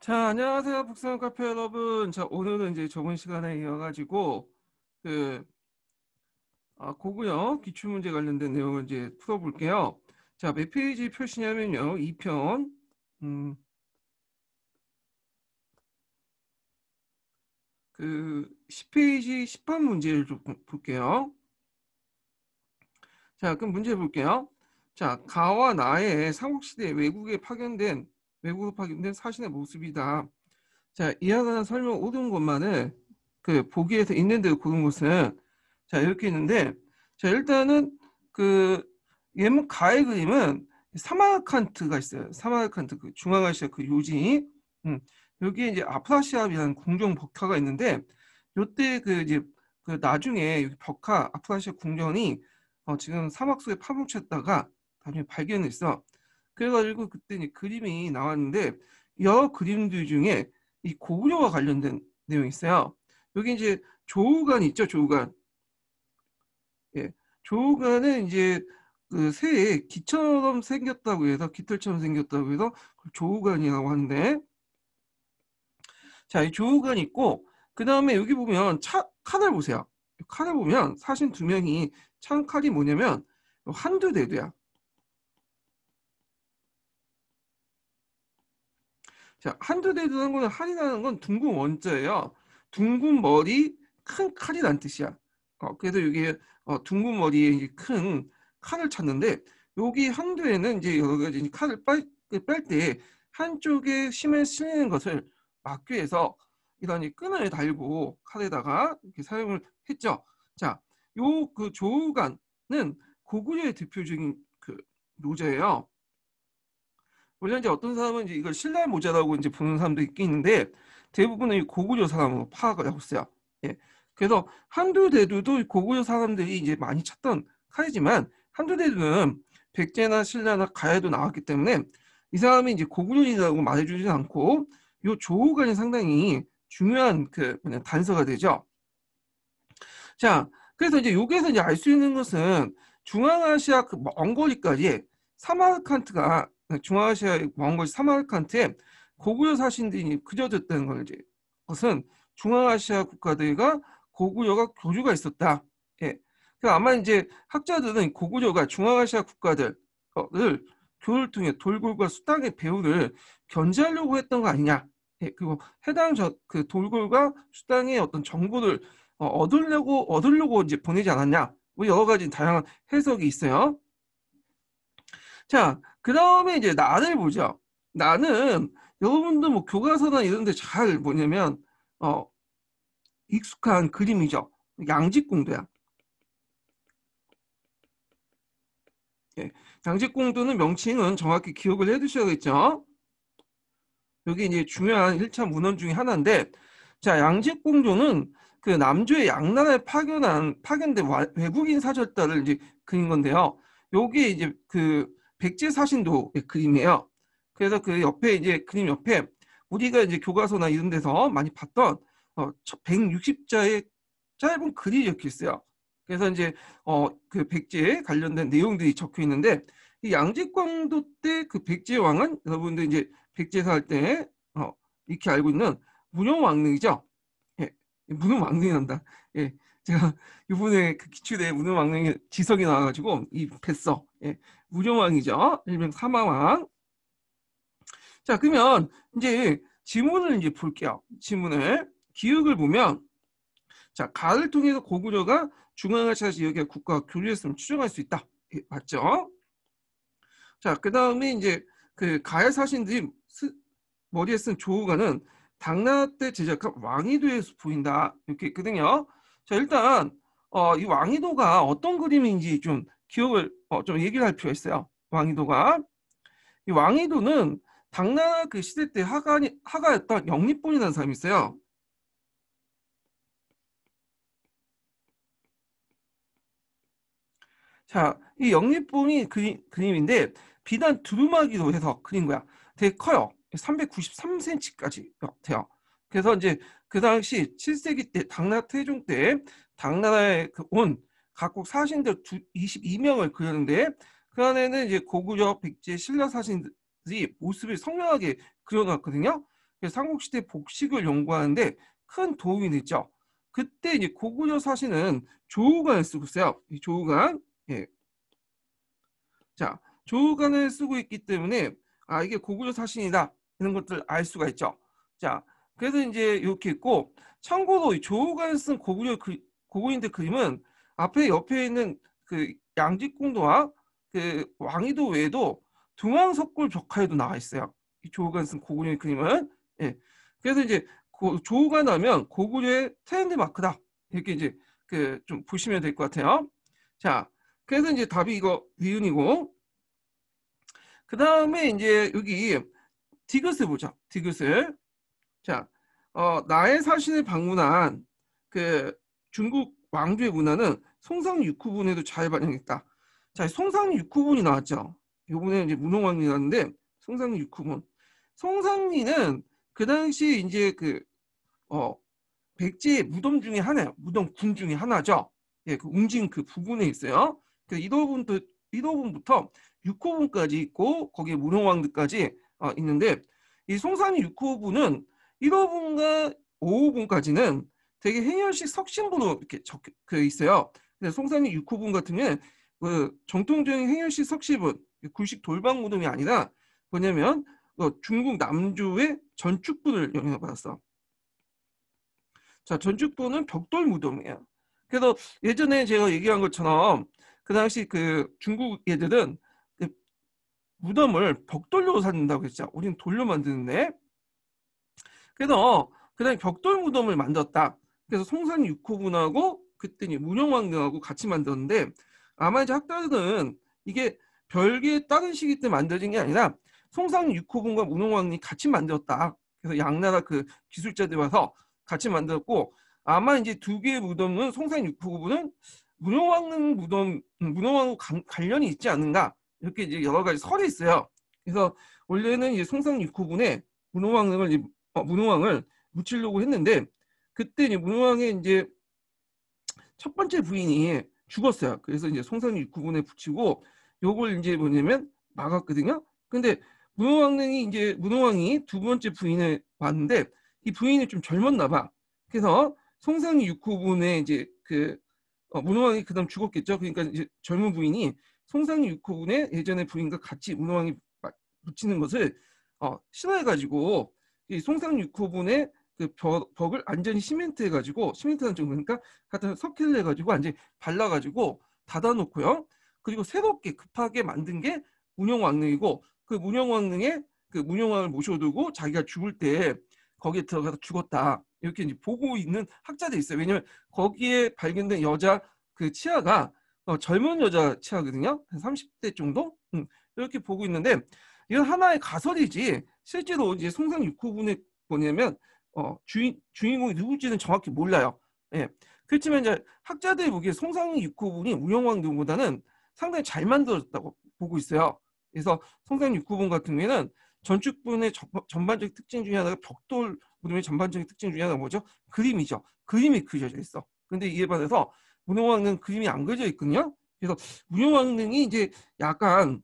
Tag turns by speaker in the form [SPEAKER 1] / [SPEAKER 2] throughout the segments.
[SPEAKER 1] 자, 안녕하세요. 북성 카페 여러분. 자, 오늘은 이제 저번 시간에 이어가지고, 그, 아, 고구역 기출문제 관련된 내용을 이제 풀어볼게요. 자, 몇 페이지 표시냐면요. 2편. 음, 그, 10페이지 10번 문제를 좀 볼게요. 자, 그럼 문제 볼게요. 자, 가와 나의 삼국시대 외국에 파견된 왜곡파기 힘든 사신의 모습이다. 자, 이하가 설명 모든 것만을 그 보기에서 있는데 고른 것은 자 이렇게 있는데 자 일단은 그 예문 가의 그림은 사마르칸트가 있어요. 사마르칸트 그 중앙아시아 그 요지 음, 여기 이제 아프라시아이라는 궁정 벽화가 있는데 요때 그 이제 그 나중에 여기 벽화 아프라시아 궁전이 어, 지금 사막 속에 파묻혔다가 나중에 발견했어. 그래가지고 그때 그림이 나왔는데 여러 그림들 중에 이 고구려와 관련된 내용이 있어요. 여기 이제 조우간 있죠, 조우간 예, 조우간은 이제 그 새에 기처럼 생겼다고 해서 깃털처럼 생겼다고 해서 조우간이라고 하는데 자, 이 조우관 있고 그 다음에 여기 보면 차, 칸을 보세요. 칸을 보면 사신 두 명이 창 칼이 뭐냐면 한두 대두야. 자, 한두 대 두는 거는 한이라는건 둥근 원자예요. 둥근 머리 큰 칼이란 뜻이야. 어, 그래서 여기 어, 둥근 머리에 이제 큰 칼을 찾는데 여기 한두에는 이제 여러 가지 칼을 그 뺄때 한쪽에 심을 실리는 것을 막기 위해서 이런 끈을 달고 칼에다가 이렇게 사용을 했죠. 자, 요 그 조우간은 고구려의 대표적인 그노자예요 물론 이제 어떤 사람은 이제 이걸 신뢰 모자라고 이제 보는 사람도 있긴 있는데 대부분은 고구려 사람으로 파악을 하고 있어요. 예. 그래서 한두 대두도 고구려 사람들이 이제 많이 찾던 칼이지만 한두 대두는 백제나 신라나 가야도 나왔기 때문에 이 사람이 이제 고구려인이라고 말해주지는 않고 이 조호관이 상당히 중요한 그 뭐냐 단서가 되죠. 자, 그래서 이제 여기에서 이제 알 수 있는 것은 중앙아시아 그먼 뭐, 거리까지 사마르칸트가 중앙아시아의 왕국인 사마르칸트에 고구려 사신들이 그려졌다는 걸 이제 것은 중앙아시아 국가들과 고구려가 교류가 있었다. 예. 그 아마 이제 학자들은 고구려가 중앙아시아 국가들을 교류를 통해 돌골과 수당의 배후를 견제하려고 했던 거 아니냐. 예. 그리고 해당 저, 그 돌골과 수당의 어떤 정보를 어, 얻으려고 얻으려고 이제 보내지 않았냐. 뭐 여러 가지 다양한 해석이 있어요. 자, 그 다음에 이제 나를 보죠. 나는 여러분도 뭐 교과서나 이런 데 잘 뭐냐면 어, 익숙한 그림이죠. 양직공도야. 예, 양직공도는 명칭은 정확히 기억을 해두셔야겠죠. 여기 이제 중요한 1차 문헌 중의 하나인데 자 양직공도는 그 남조의 양난에 파견한 파견된 외국인 사절단을 이제 그린 건데요. 여기 이제 그 백제사신도 예, 그림이에요. 그래서 그 옆에 이제 그림 옆에 우리가 이제 교과서나 이런 데서 많이 봤던 어, 160자의 짧은 글이 적혀 있어요. 그래서 이제 어, 그 백제에 관련된 내용들이 적혀 있는데 이양직광도때 그 백제 왕은 여러분들 이제 백제사 할때 어, 이렇게 알고 있는 문현왕릉이죠. 예, 문현왕릉이 난다. 예, 제가 이번에 그 기출에 문현왕릉의 지석이 나와가지고 이 뱃서 예, 우정왕이죠. 일명 사마왕. 자, 그러면 이제 지문을 이제 볼게요. 지문을 기역을 보면 자, 가을 통해서 고구려가 중앙아시아 지역의 국가와 교류했음을 추정할 수 있다. 예, 맞죠? 자, 그다음에 이제 그 가야 사신들이 스, 머리에 쓴 조우가는 당나 때 제작한 왕이도에서 보인다. 이렇게 있거든요. 자, 일단 어, 이 왕이도가 어떤 그림인지 좀 기억을 어, 좀 얘기를 할 필요가 있어요. 왕이도가 이 왕이도는 당나라 그 시대 때 하간이 하가였던 영리뿐이라는 사람이 있어요. 자, 이영리뿐이 그림, 그림인데 비단 두루마기도 해서 그린 거야. 되게 커요. 393cm까지 돼요. 그래서 이제 그 당시 7세기 때 당나라 태종 때 당나라에 그온 각국 사신들 22명을 그렸는데 그 안에는 이제 고구려 백제 신라 사신들이 모습을 선명하게 그려놨거든요. 그래서 삼국시대 복식을 연구하는데 큰 도움이 됐죠. 그때 이제 고구려 사신은 조우관을 쓰고 있어요. 이 조우관. 예. 자, 조우관을 쓰고 있기 때문에 아 이게 고구려 사신이다 이런 것들 알 수가 있죠. 자, 그래서 이제 이렇게 있고 참고로 조우관 쓴 고구려 그, 고구인들 그림은 앞에 옆에 있는 그 양직공도와 그 왕이도 외에도 등왕석굴 벽화에도 나와 있어요. 조우관 쓴 고구려의 그림은 예. 그래서 이제 조우관 하면 고구려의 트렌드 마크다 이렇게 이제 그 좀 보시면 될 것 같아요. 자, 그래서 이제 답이 이거 위은이고그 다음에 이제 여기 디귿을 보자. 디귿을 자, 어, 나의 사신을 방문한 그 중국 왕조의 문화는 송상 육후분에도 잘 반영했다. 자, 송상 육후분이 나왔죠. 요번에 이제 문홍왕이 나왔는데 송상 육후분. 송상리는 그 당시 이제 그 어, 백제의 무덤 중에 하나예요. 무덤 궁 중에 하나죠. 예, 그 웅진 그 부근에 있어요. 그래서 이도분도 이도분부터 육호분까지 있고 거기에 문홍왕들까지 어, 있는데 이송상이 육호분은 1호분과 5호분까지는 되게 행열식 석심으로 이렇게 적혀 그 있어요. 근데 송산리 육호분 같은 경우는 그 정통적인 행열식 석신분 구식 돌방 무덤이 아니라 뭐냐면 어, 중국 남주의 전축분을 영향을 받았어. 자, 전축분은 벽돌 무덤이에요. 그래서 예전에 제가 얘기한 것처럼 그 당시 그 중국 애들은그 무덤을 벽돌로 산다고 했죠. 우리는 돌로 만드는데. 그래서 그냥 벽돌 무덤을 만들었다. 그래서 송산 육호군하고 그때는 문영왕릉하고 같이 만들었는데 아마 이제 학자들은 이게 별개의 다른 시기 때 만들어진 게 아니라 송산 육호군과 문영왕릉이 같이 만들었다. 그래서 양나라 그 기술자들 와서 같이 만들었고 아마 이제 두 개의 무덤은 송산 육호군은 문영왕릉 무덤 음, 문영왕과 관련이 있지 않은가 이렇게 이제 여러 가지 설이 있어요. 그래서 원래는 이제 송산 육호군에 문호왕릉을 어, 문호왕을 묻히려고 했는데 그때 이제 문왕의 이제 첫 번째 부인이 죽었어요. 그래서 이제 송산이 구분에 붙이고 요걸 이제 뭐냐면 막았거든요. 근데 문왕이 이제 문왕이 두 번째 부인을 봤는데 이 부인이 좀 젊었나 봐. 그래서 송상이 6호분에 이제 그 어, 문왕이 그다음 죽었겠죠. 그러니까 이제 젊은 부인이 송상이 6호분의 예전의 부인과 같이 문왕이 붙이는 것을 어, 신화해 가지고 송상 육호분의 그 벽, 을완전히 시멘트 해가지고 시멘트 단정 그러니까 같은 석회를 해가지고 안전 발라가지고 닫아놓고요. 그리고 새롭게 급하게 만든 게 문영왕릉이고 그 문영왕릉에 그 문영왕을 모셔두고 자기가 죽을 때 거기에 들어가서 죽었다 이렇게 이제 보고 있는 학자들이 있어요. 왜냐하면 거기에 발견된 여자 그 치아가 어, 젊은 여자 치아거든요. 한 30대 정도 음, 이렇게 보고 있는데 이건 하나의 가설이지 실제로 이제 송상 육후군에 뭐냐면 어, 주인, 주인공이 누구인지는 정확히 몰라요. 예. 그렇지만 이제 학자들이 보기에 송상희 육호분이 우영왕 등보다는 상당히 잘 만들어졌다고 보고 있어요. 그래서 송상희 육호분 같은 경우에는 전축분의 전반적인 특징 중에 하나가 벽돌 무덤의 전반적인 특징 중에 하나가 뭐죠? 그림이죠. 그림이 그려져 있어. 근데 이에 반해서 문영왕은 그림이 안 그려져 있거든요. 그래서 문영왕릉이 이제 약간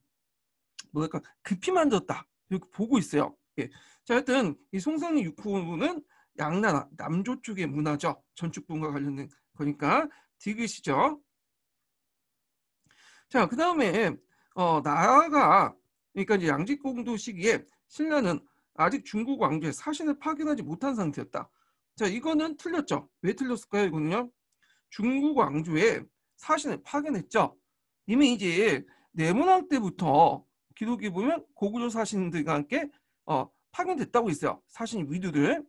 [SPEAKER 1] 뭐랄까 급히 만졌다 이렇게 보고 있어요. 예. 자, 하여튼 이 송상희 육호분은 양나라 남조 쪽의 문화적 전축분과 관련된 거니까 디귿이죠. 자, 그 다음에 어, 나라가 그러니까 이제 양직공도 시기에 신라는 아직 중국 왕조의 사신을 파견하지 못한 상태였다. 자, 이거는 틀렸죠. 왜 틀렸을까요? 이거는요. 중국 왕조의 사신을 파견했죠. 이미 이제 내문왕 때부터 기록에 보면 고구려 사신들과 함께 어, 파견됐다고 있어요. 사신 위두들.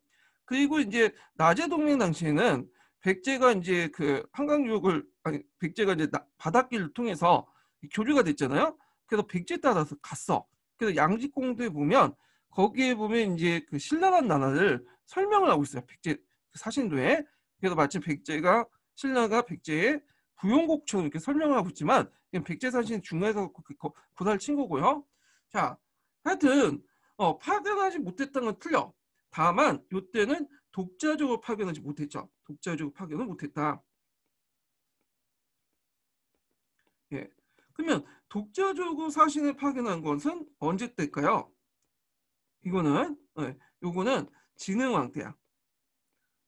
[SPEAKER 1] 그리고 이제 낮에 동맹 당시에는 백제가 이제 그 한강유역을 아니 백제가 이제 바닷길을 통해서 교류가 됐잖아요. 그래서 백제 따라서 갔어. 그래서 양지공도에 보면 거기에 보면 이제 그 신라란 나라를 설명을 하고 있어요. 백제 그 사신도에 그래서 마침 백제가 신라가 백제의 부용곡처럼 이렇게 설명을 하고 있지만 백제 사신 중간에서 고사를 친 거고요. 자, 하여튼 어, 파견하지 못했던 건 틀려. 다만 이때는 독자적으로 파견하지 못했죠. 독자적으로 파견을 못했다. 예. 그러면 독자적으로 사신을 파견한 것은 언제 때까요 이거는 예, 요거는 진흥왕 때야.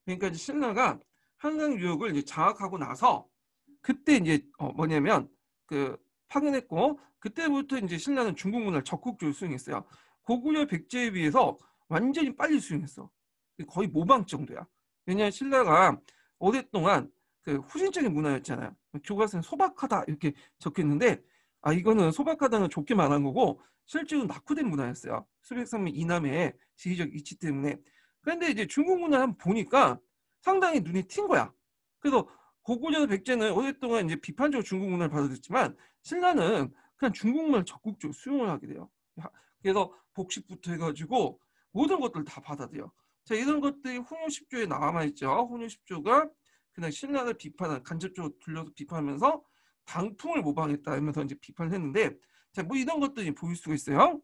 [SPEAKER 1] 그러니까 이제 신라가 한강 유역을 이제 장악하고 나서 그때 이제 어, 뭐냐면 그 파견했고 그때부터 이제 신라는 중국 문화적극적으했어요 고구려 백제에 비해서 완전히 빨리 수용했어 거의 모방 정도야. 왜냐하면 신라가 오랫동안 그 후진적인 문화였잖아요. 교과서는 소박하다 이렇게 적혀있는데 아 이거는 소박하다는 좋게 말한 거고 실제로 낙후된 문화였어요. 수백 삼면 이남의 지리적 위치 때문에. 그런데 이제 중국 문화 한 보니까 상당히 눈이 튄 거야. 그래서 고고전 백제는 오랫동안 이제 비판적으로 중국 문화를 받아들였지만 신라는 그냥 중국문을 적극적으로 수용을 하게 돼요. 그래서 복식부터 해가지고 모든 것들 을다 받아들여. 자, 이런 것들이 홍육십조에 나와만 있죠. 홍육십조가 그냥 신라를 비판한 간접적으로 둘러서 비판하면서 당풍을 모방했다 하면서 이제 비판을 했는데 자, 뭐 이런 것들이 보일 수가 있어요.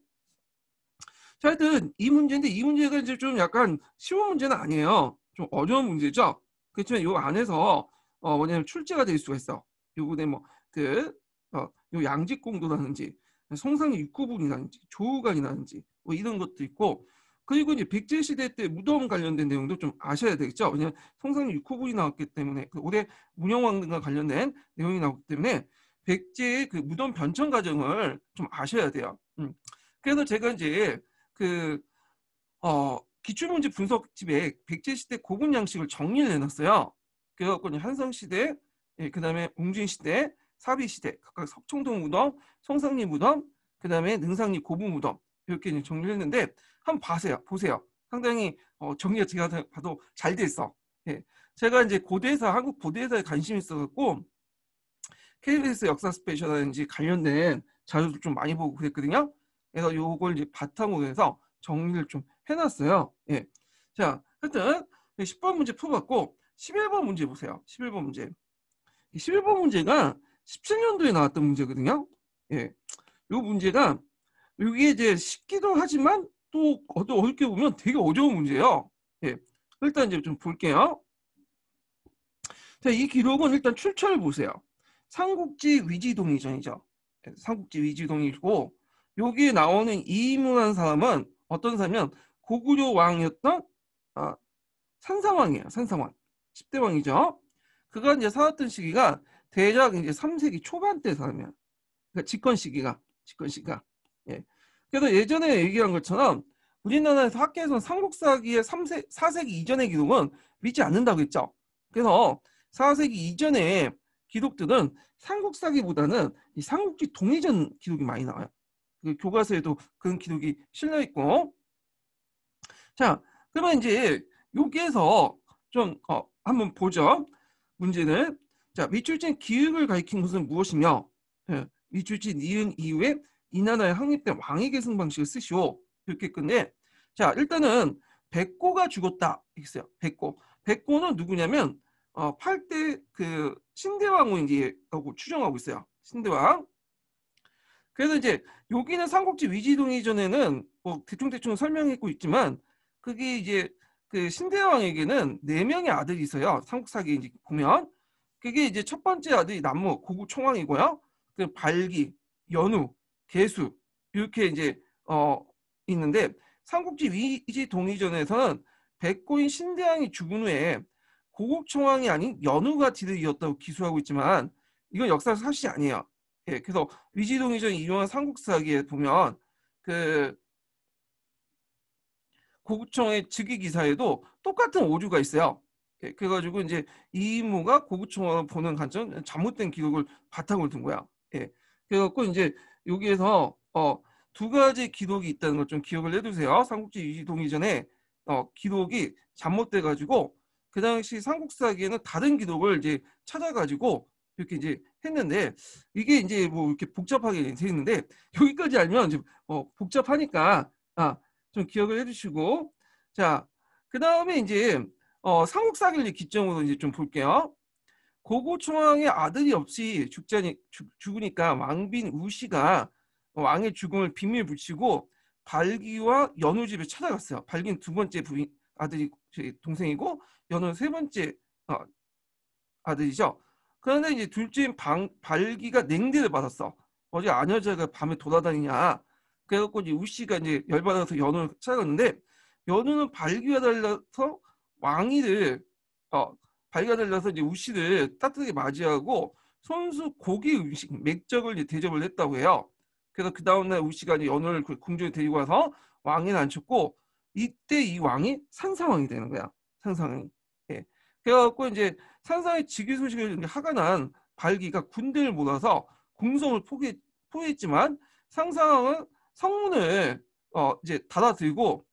[SPEAKER 1] 자, 하여튼 이 문제인데 이 문제가 이제 좀 약간 쉬운 문제는 아니에요. 좀 어려운 문제죠. 그렇지만 이 안에서 어 뭐냐면 출제가 될 수가 있어. 요번에 뭐그 어, 요 양직공도라든지 송상의 육구분이라든지 조우간이라든지 뭐 이런 것도 있고 그리고 이제 백제 시대 때 무덤 관련된 내용도 좀 아셔야 되겠죠. 왜냐하면 성상 6호분이 나왔기 때문에 그 올해 문영왕과 관련된 내용이 나왔기 때문에 백제의 그 무덤 변천 과정을 좀 아셔야 돼요. 음. 그래서 제가 이제 그 어, 기출문제 분석집에 백제 시대 고분 양식을 정리를 해놨어요. 그래갖고 한성 시대, 예, 그다음에 웅진 시대, 사비 시대 각각 석청동 무덤, 송상리 무덤, 그다음에 능상리 고분 무덤 이렇게 정리를 했는데 한번 봐세요. 보세요. 상당히 어, 정리가 제가 봐도 잘 돼 있어. 예. 제가 이제 고대사 한국 고대사에 관심이 있어갖고 KBS 역사 스페셜이라든지 관련된 자료도 좀 많이 보고 그랬거든요. 그래서 요걸 이제 바탕으로 해서 정리를 좀 해놨어요. 예. 자, 하여튼 10번 문제 풀어봤고 11번 문제 보세요. 11번 문제. 11번 문제가 17년도에 나왔던 문제거든요. 예. 요 문제가 여기 이제 쉽기도 하지만 또, 어떻게 보면 되게 어려운 문제예요. 예. 일단 이제 좀 볼게요. 자, 이 기록은 일단 출처를 보세요. 삼국지 위지동 이전이죠. 예, 삼국지 위지동이고 여기에 나오는 이문한 사람은 어떤 사람이면 고구려 왕이었던 아, 산상왕이에요. 산상왕. 10대 왕이죠. 그가 이제 살았던 시기가 대략 이제 3세기 초반 때 사람이야. 그러니까 집권 시기가 집권 시기가 그래서 예전에 얘기한 것처럼 우리나라에서 학계에서는 삼국사기의 3세, 4세기 이전의 기록은 믿지 않는다고 했죠. 그래서 4세기 이전의 기록들은 삼국사기보다는 이 삼국지 동의전 기록이 많이 나와요. 그 교과서에도 그런 기록이 실려 있고. 자, 그러면 이제 여기에서 좀 어, 한번 보죠. 문제는 자, 밑줄진 기획을 가리킨 것은 무엇이며 예, 밑줄진 이응 이후에 이 나라에 확립된 왕의 계승 방식을 쓰시오. 이렇게 끝내. 자, 일단은 백고가 죽었다. 있어요 백고. 백고는 누구냐면 어, 8대 그 신대왕을 이제 하고 추정하고 있어요. 신대왕. 그래서 이제 여기는 삼국지 위지동 이전에는 뭐 대충대충 설명했고 있지만 그게 이제 그 신대왕에게는 네 명의 아들이 있어요. 삼국사기 이제 보면 그게 이제 첫 번째 아들이 남무 고국 총왕이고요. 그 발기, 연우, 개수 이렇게 이제 어 있는데 삼국지 위지 동의전에서는 백고인 신대왕이 죽은 후에 고국청왕이 아닌 연우가 뒤를 이었다고 기수하고 있지만 이건 역사 사실이 아니에요. 예, 그래서 위지동의전 이용한 삼국사기에 보면 그고국청의 즉위 기사에도 똑같은 오류가 있어요. 예, 그래가지고 이제 이 임무가 고구청을 보는 관점 잘못된 기록을 바탕으로 둔 거야. 예, 그래갖고 이제 여기에서 어, 두 가지 기록이 있다는 걸 좀 기억을 해두세요. 삼국지 이동 이전에 어, 기록이 잘못돼가지고 그 당시 삼국사기에는 다른 기록을 이제 찾아가지고 이렇게 이제 했는데 이게 이제 뭐 이렇게 복잡하게 돼 있는데 여기까지 알면 이제 어, 복잡하니까 아, 좀 기억을 해주시고 자그 다음에 이제 어, 삼국사기를 기점으로 이제 좀 볼게요. 고고총왕의 아들이 없이 죽자니, 죽, 으니까 왕빈 우시가 왕의 죽음을 비밀 붙이고 발기와 연우 집에 찾아갔어요. 발기는 두 번째 부인 아들이 제 동생이고 연우는 세 번째 어, 아들이죠. 그런데 이제 둘째인 방, 발기가 냉대를 받았어. 어제 아녀자가 밤에 돌아다니냐. 그래갖고 이제 우씨가 이제 열받아서 연우를 찾아갔는데 연우는 발기와 달라서 왕위를 어, 발가을려서 이제 우씨를 따뜻하게 맞이하고 손수 고기 음식 맥적을 이제 대접을 했다고 해요. 그래서 그 다음날 우씨가 이제 연호를 궁중에 데리고 와서 왕인 앉혔고 이때 이 왕이 상상왕이 되는 거야. 상상왕이 예. 그래갖고 이제 상상의직위 소식을 하가 난 발기가 군대를 몰아서 궁성을 포기, 포기했지만 상상은 왕 성문을 어 이제 닫아들고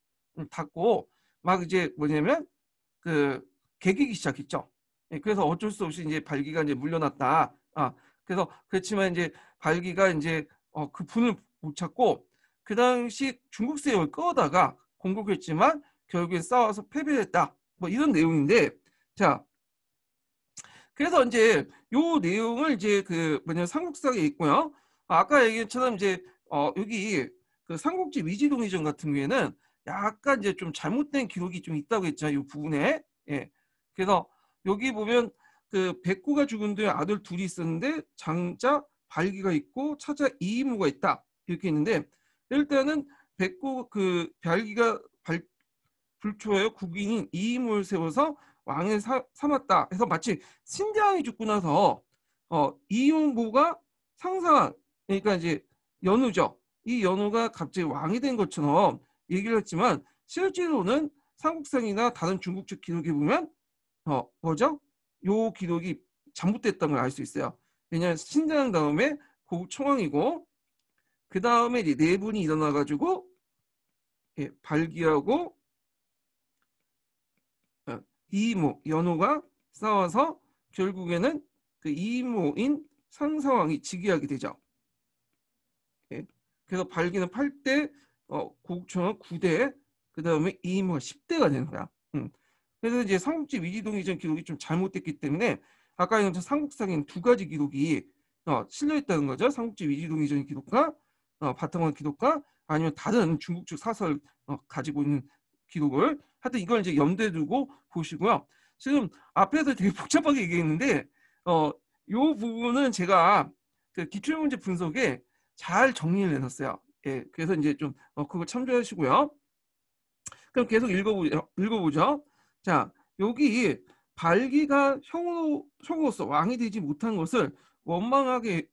[SPEAKER 1] 닫고 막 이제 뭐냐면 그 개기기 시작했죠. 예, 그래서 어쩔 수 없이 이제 발기가 이제 물려났다. 아, 그래서 그렇지만 이제 발기가 이제 어, 그 분을 못 찾고 그 당시 중국세력을 끌어다가 공격했지만 결국엔 싸워서 패배했다. 뭐 이런 내용인데 자 그래서 이제 요 내용을 이제 그 뭐냐 삼국사에 있고요. 아까 얘기처럼 이제 어 여기 그 삼국지 위지동의전 같은 경우에는 약간 이제 좀 잘못된 기록이 좀 있다고 했잖아요. 이 부분에 예. 그래서 여기 보면 그 백구가 죽은 뒤에 아들 둘이 있었는데 장자 발기가 있고 차자 이이무가 있다 이렇게 있는데 일단은 백구 그 발기가 발 불초에 국인인 이이무를 세워서 왕을 사, 삼았다 해서 마치 신대왕이 죽고 나서 어 이이모가 상상한 그러니까 이제 연우죠 이 연우가 갑자기 왕이 된 것처럼 얘기를 했지만 실제로는 삼국상이나 다른 중국 측 기록에 보면 어, 뭐죠? 요 기록이 잘못됐던 걸 알 수 있어요. 왜냐하면 신장 다음에 고총왕이고 그 다음에 네 분이 일어나가지고 예, 발기하고 어, 이모 연호가 싸워서 결국에는 그 이모인 상사왕이 즉위하게 되죠. 예, 그래서 발기는 8대, 어, 고국청은 9대, 그 다음에 이모가 10대가 되는 거야. 음. 그래서 이제 삼국지 위기동 이전 기록이 좀 잘못됐기 때문에 아까 얘기한 삼국상인 두 가지 기록이 어, 실려 있다는 거죠. 삼국지 위기동 이전 기록과 어, 바탕원 기록과 아니면 다른 중국 쪽 사설 어, 가지고 있는 기록을 하여튼 이걸 이제 염두에 두고 보시고요. 지금 앞에서 되게 복잡하게 얘기했는데 어, 요 부분은 제가 그 기출문제 분석에 잘 정리를 해놨어요. 예, 그래서 이제 좀 어, 그걸 참조하시고요. 그럼 계속 읽어보, 읽어보죠. 자, 여기 발기가 형으로, 형으로서 왕이 되지 못한 것을 원망하게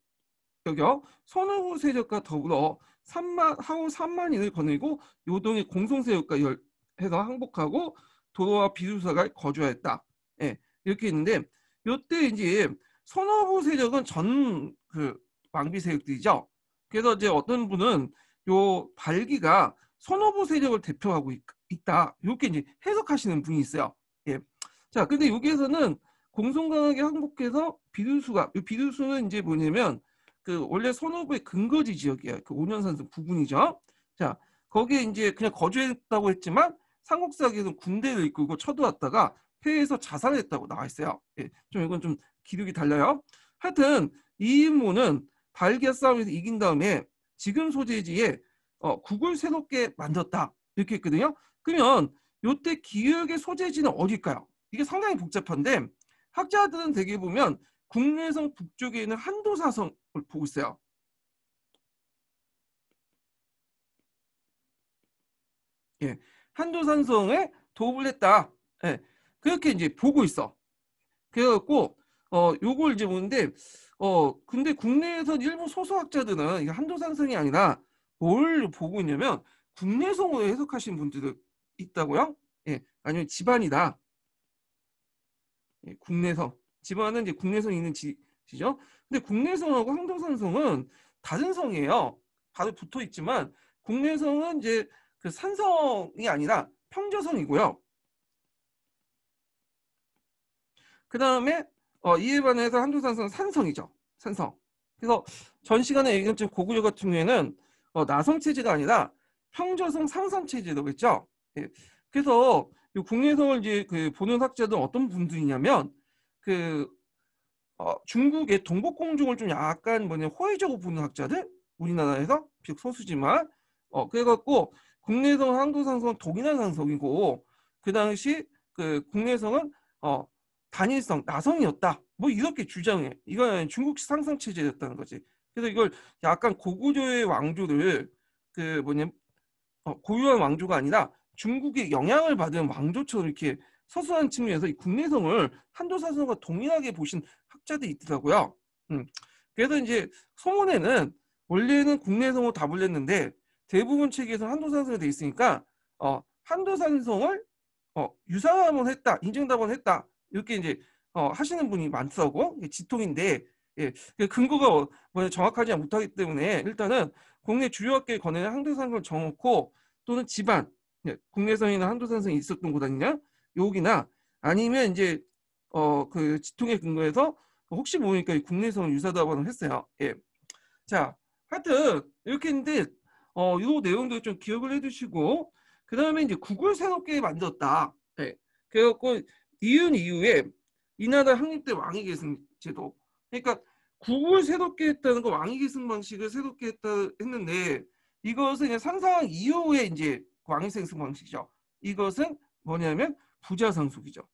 [SPEAKER 1] 여겨 선후 세력과 더불어 3만, 하후 3만인을 거느리고 요동의 공성세력과 열, 해서 항복하고 도로와 비수사가 거주하였다. 예, 이렇게 있는데 요때 이제 선후 세력은 전 그 왕비 세력들이죠. 그래서 이제 어떤 분은 요 발기가 선후 세력을 대표하고 있, 있다. 이렇게 이제 해석하시는 분이 있어요. 예. 자, 근데 여기에서는 공손강하게 항복해서 비둘수가 이 비둘수는 이제 뭐냐면 그 원래 선후부의 근거지 지역이에요. 그 오년산성 부근이죠. 자, 거기에 이제 그냥 거주했다고 했지만 삼국사기에서 군대를 이끌고 쳐들어왔다가 해외에서 자살했다고 나와 있어요. 예, 좀 이건 좀 기록이 달라요. 하여튼 이인물는 발기와 싸움에서 이긴 다음에 지금 소재지에 어, 국을 새롭게 만들었다 이렇게 했거든요. 그러면 요때 기획의 소재지는 어디일까요? 이게 상당히 복잡한데 학자들은 대개 보면 국내성 북쪽에 있는 한도사성을 보고 있어요. 예, 한도산성에 도움을 했다. 예, 그렇게 이제 보고 있어. 그래갖고 어 요걸 이제 보는데 어 근데 국내에서 일부 소수학자들은 한도산성이 아니라 뭘 보고 있냐면 국내성으로 해석하시는 분들도 있다고요? 예, 아니면 집안이다. 예, 국내성. 집안은 이제 국내성이 있는 지, 죠 근데 국내성하고 항동산성은 다른 성이에요. 바로 붙어 있지만 국내성은 이제 그 산성이 아니라 평저성이고요. 그 다음에 어, 이에 반해서 항동산성은 산성이죠. 산성. 그래서 전 시간에 얘기한 고구려 같은 경우에는 어, 나성 체제가 아니라 평저성 상성 체제라고 했죠. 예. 그래서 국내성을 이제 그 보는 학자들은 어떤 분들이냐면 그 어, 중국의 동북공중을 좀 약간 뭐냐 호의적으로 보는 학자들 우리나라에서 비록 소수지만 어 그래갖고 국내성 항도상성은 동일한 상성이고 그 당시 그 국내성은 어 단일성 나성이었다 뭐 이렇게 주장해 이건 중국식 상성 체제였다는 거지 그래서 이걸 약간 고구려의 왕조를 그 뭐냐 어, 고유한 왕조가 아니라 중국의 영향을 받은 왕조처럼 이렇게 서술한 측면에서 이 국내성을 한도사선과 동일하게 보신 학자들이 있더라고요. 음. 그래서 이제 소문에는 원래는 국내성으로 답을 냈는데 대부분 책에서 한도사선이돼 있으니까 어, 한도산성을 어, 유상함을 했다, 인증답을 했다 이렇게 이제 어, 하시는 분이 많더라고 지통인데 예, 그 근거가 뭐 정확하지 못하기 때문에 일단은 국내 주요 학교에관는 한도산성을 정하고 또는 집안 예, 국내선이나 한도산성이 있었던 곳 아니냐? 여기나 아니면 이제 어 그 지통에 근거해서 혹시 모르니까 국내선 유사다고 했어요. 예. 자, 하여튼 이렇게 했는데 어, 요 내용도 좀 기억을 해두시고 그 다음에 이제 구글 새롭게 만들었다. 예. 그래갖고 이윤 이후에 이 나라 확립된 왕위 계승 제도. 그러니까 구글 새롭게 했다는 거 왕위 계승 방식을 새롭게 했다 했는데 이것은 그냥 상상 이후에 이제 광생성 방식이죠. 이것은 뭐냐면 부자 상속이죠.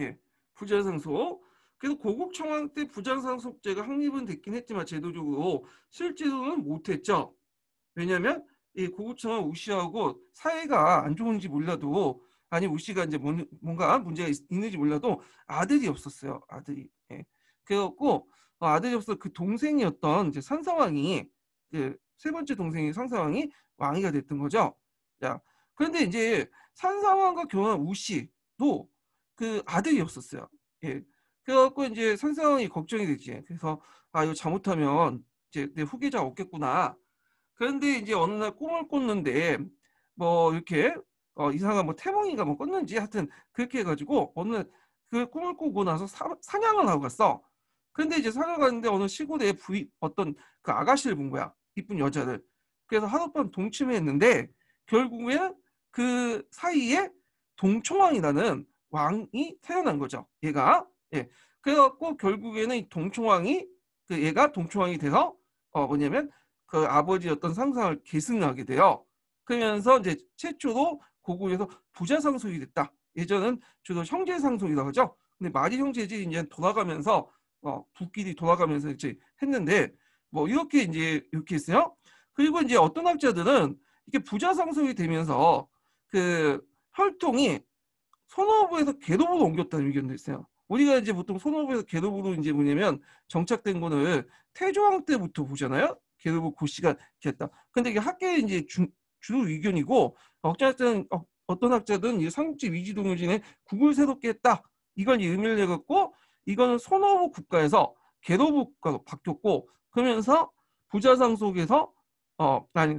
[SPEAKER 1] 예, 부자 상속. 그래서 고국 청왕 때 부자 상속제가 확립은 됐긴 했지만 제도적으로 실제로는 못했죠. 왜냐하면 이 고국 청왕 우씨하고 사이가 안 좋은지 몰라도 아니 우씨가 이제 뭔가 문제가 있는지 몰라도 아들이 없었어요. 아들이. 예. 그래갖고 어, 아들이 없어 그 동생이었던 이제 선서왕이 이제 예, 세 번째 동생이 상사왕이 왕위가 됐던 거죠. 자, 그런데 이제 산사왕과 교환 우씨도 그 아들이었었어요. 예. 그래갖고 이제 산사왕이 걱정이 되지. 그래서 아 이거 잘못하면 이제 내 후계자 없겠구나. 그런데 이제 어느 날 꿈을 꿨는데 뭐 이렇게 어, 이상한 뭐 태몽인가 뭐 꿨는지 하여튼 그렇게 해가지고 어느 그 꿈을 꾸고 나서 사, 사냥을 하고 갔어. 근데 이제 사냥 갔는데 어느 시골에 부이 어떤 그 아가씨를 본 거야. 이쁜 여자를. 그래서 하룻밤 동침했는데 결국에는그 사이에 동총왕이라는 왕이 태어난 거죠. 얘가. 예. 그래갖고 결국에는 이 동총왕이 그 얘가 동총왕이 돼서 어 뭐냐면 그 아버지였던 상상을 계승하게 돼요. 그러면서 이제 최초로 고구에서 부자 상속이 됐다. 예전은 주로 형제 상속이라고 하죠. 근데 마리 형제들이 이제 돌아가면서 어 부끼리 돌아가면서 이제 했는데 뭐 이렇게 이제 이렇게 했어요 그리고 이제 어떤 학자들은 이게 부자 상속이 되면서 그 혈통이 선호부에서 개도부로 옮겼다는 의견도 있어요. 우리가 이제 보통 선호부에서 개도부로 이제 뭐냐면 정착된 거는 태조왕 때부터 보잖아요. 개도부 고씨가 됐다. 근데 이게 학계의 이제 주, 주 의견이고 학자들은 어, 어떤 학자든 이상국지 위지동요진의 국을 새롭게 했다. 이건 의미를 내갖고 이거는 선호부 국가에서 개도부 국가로 바뀌었고 그러면서 부자상 속에서 어 아니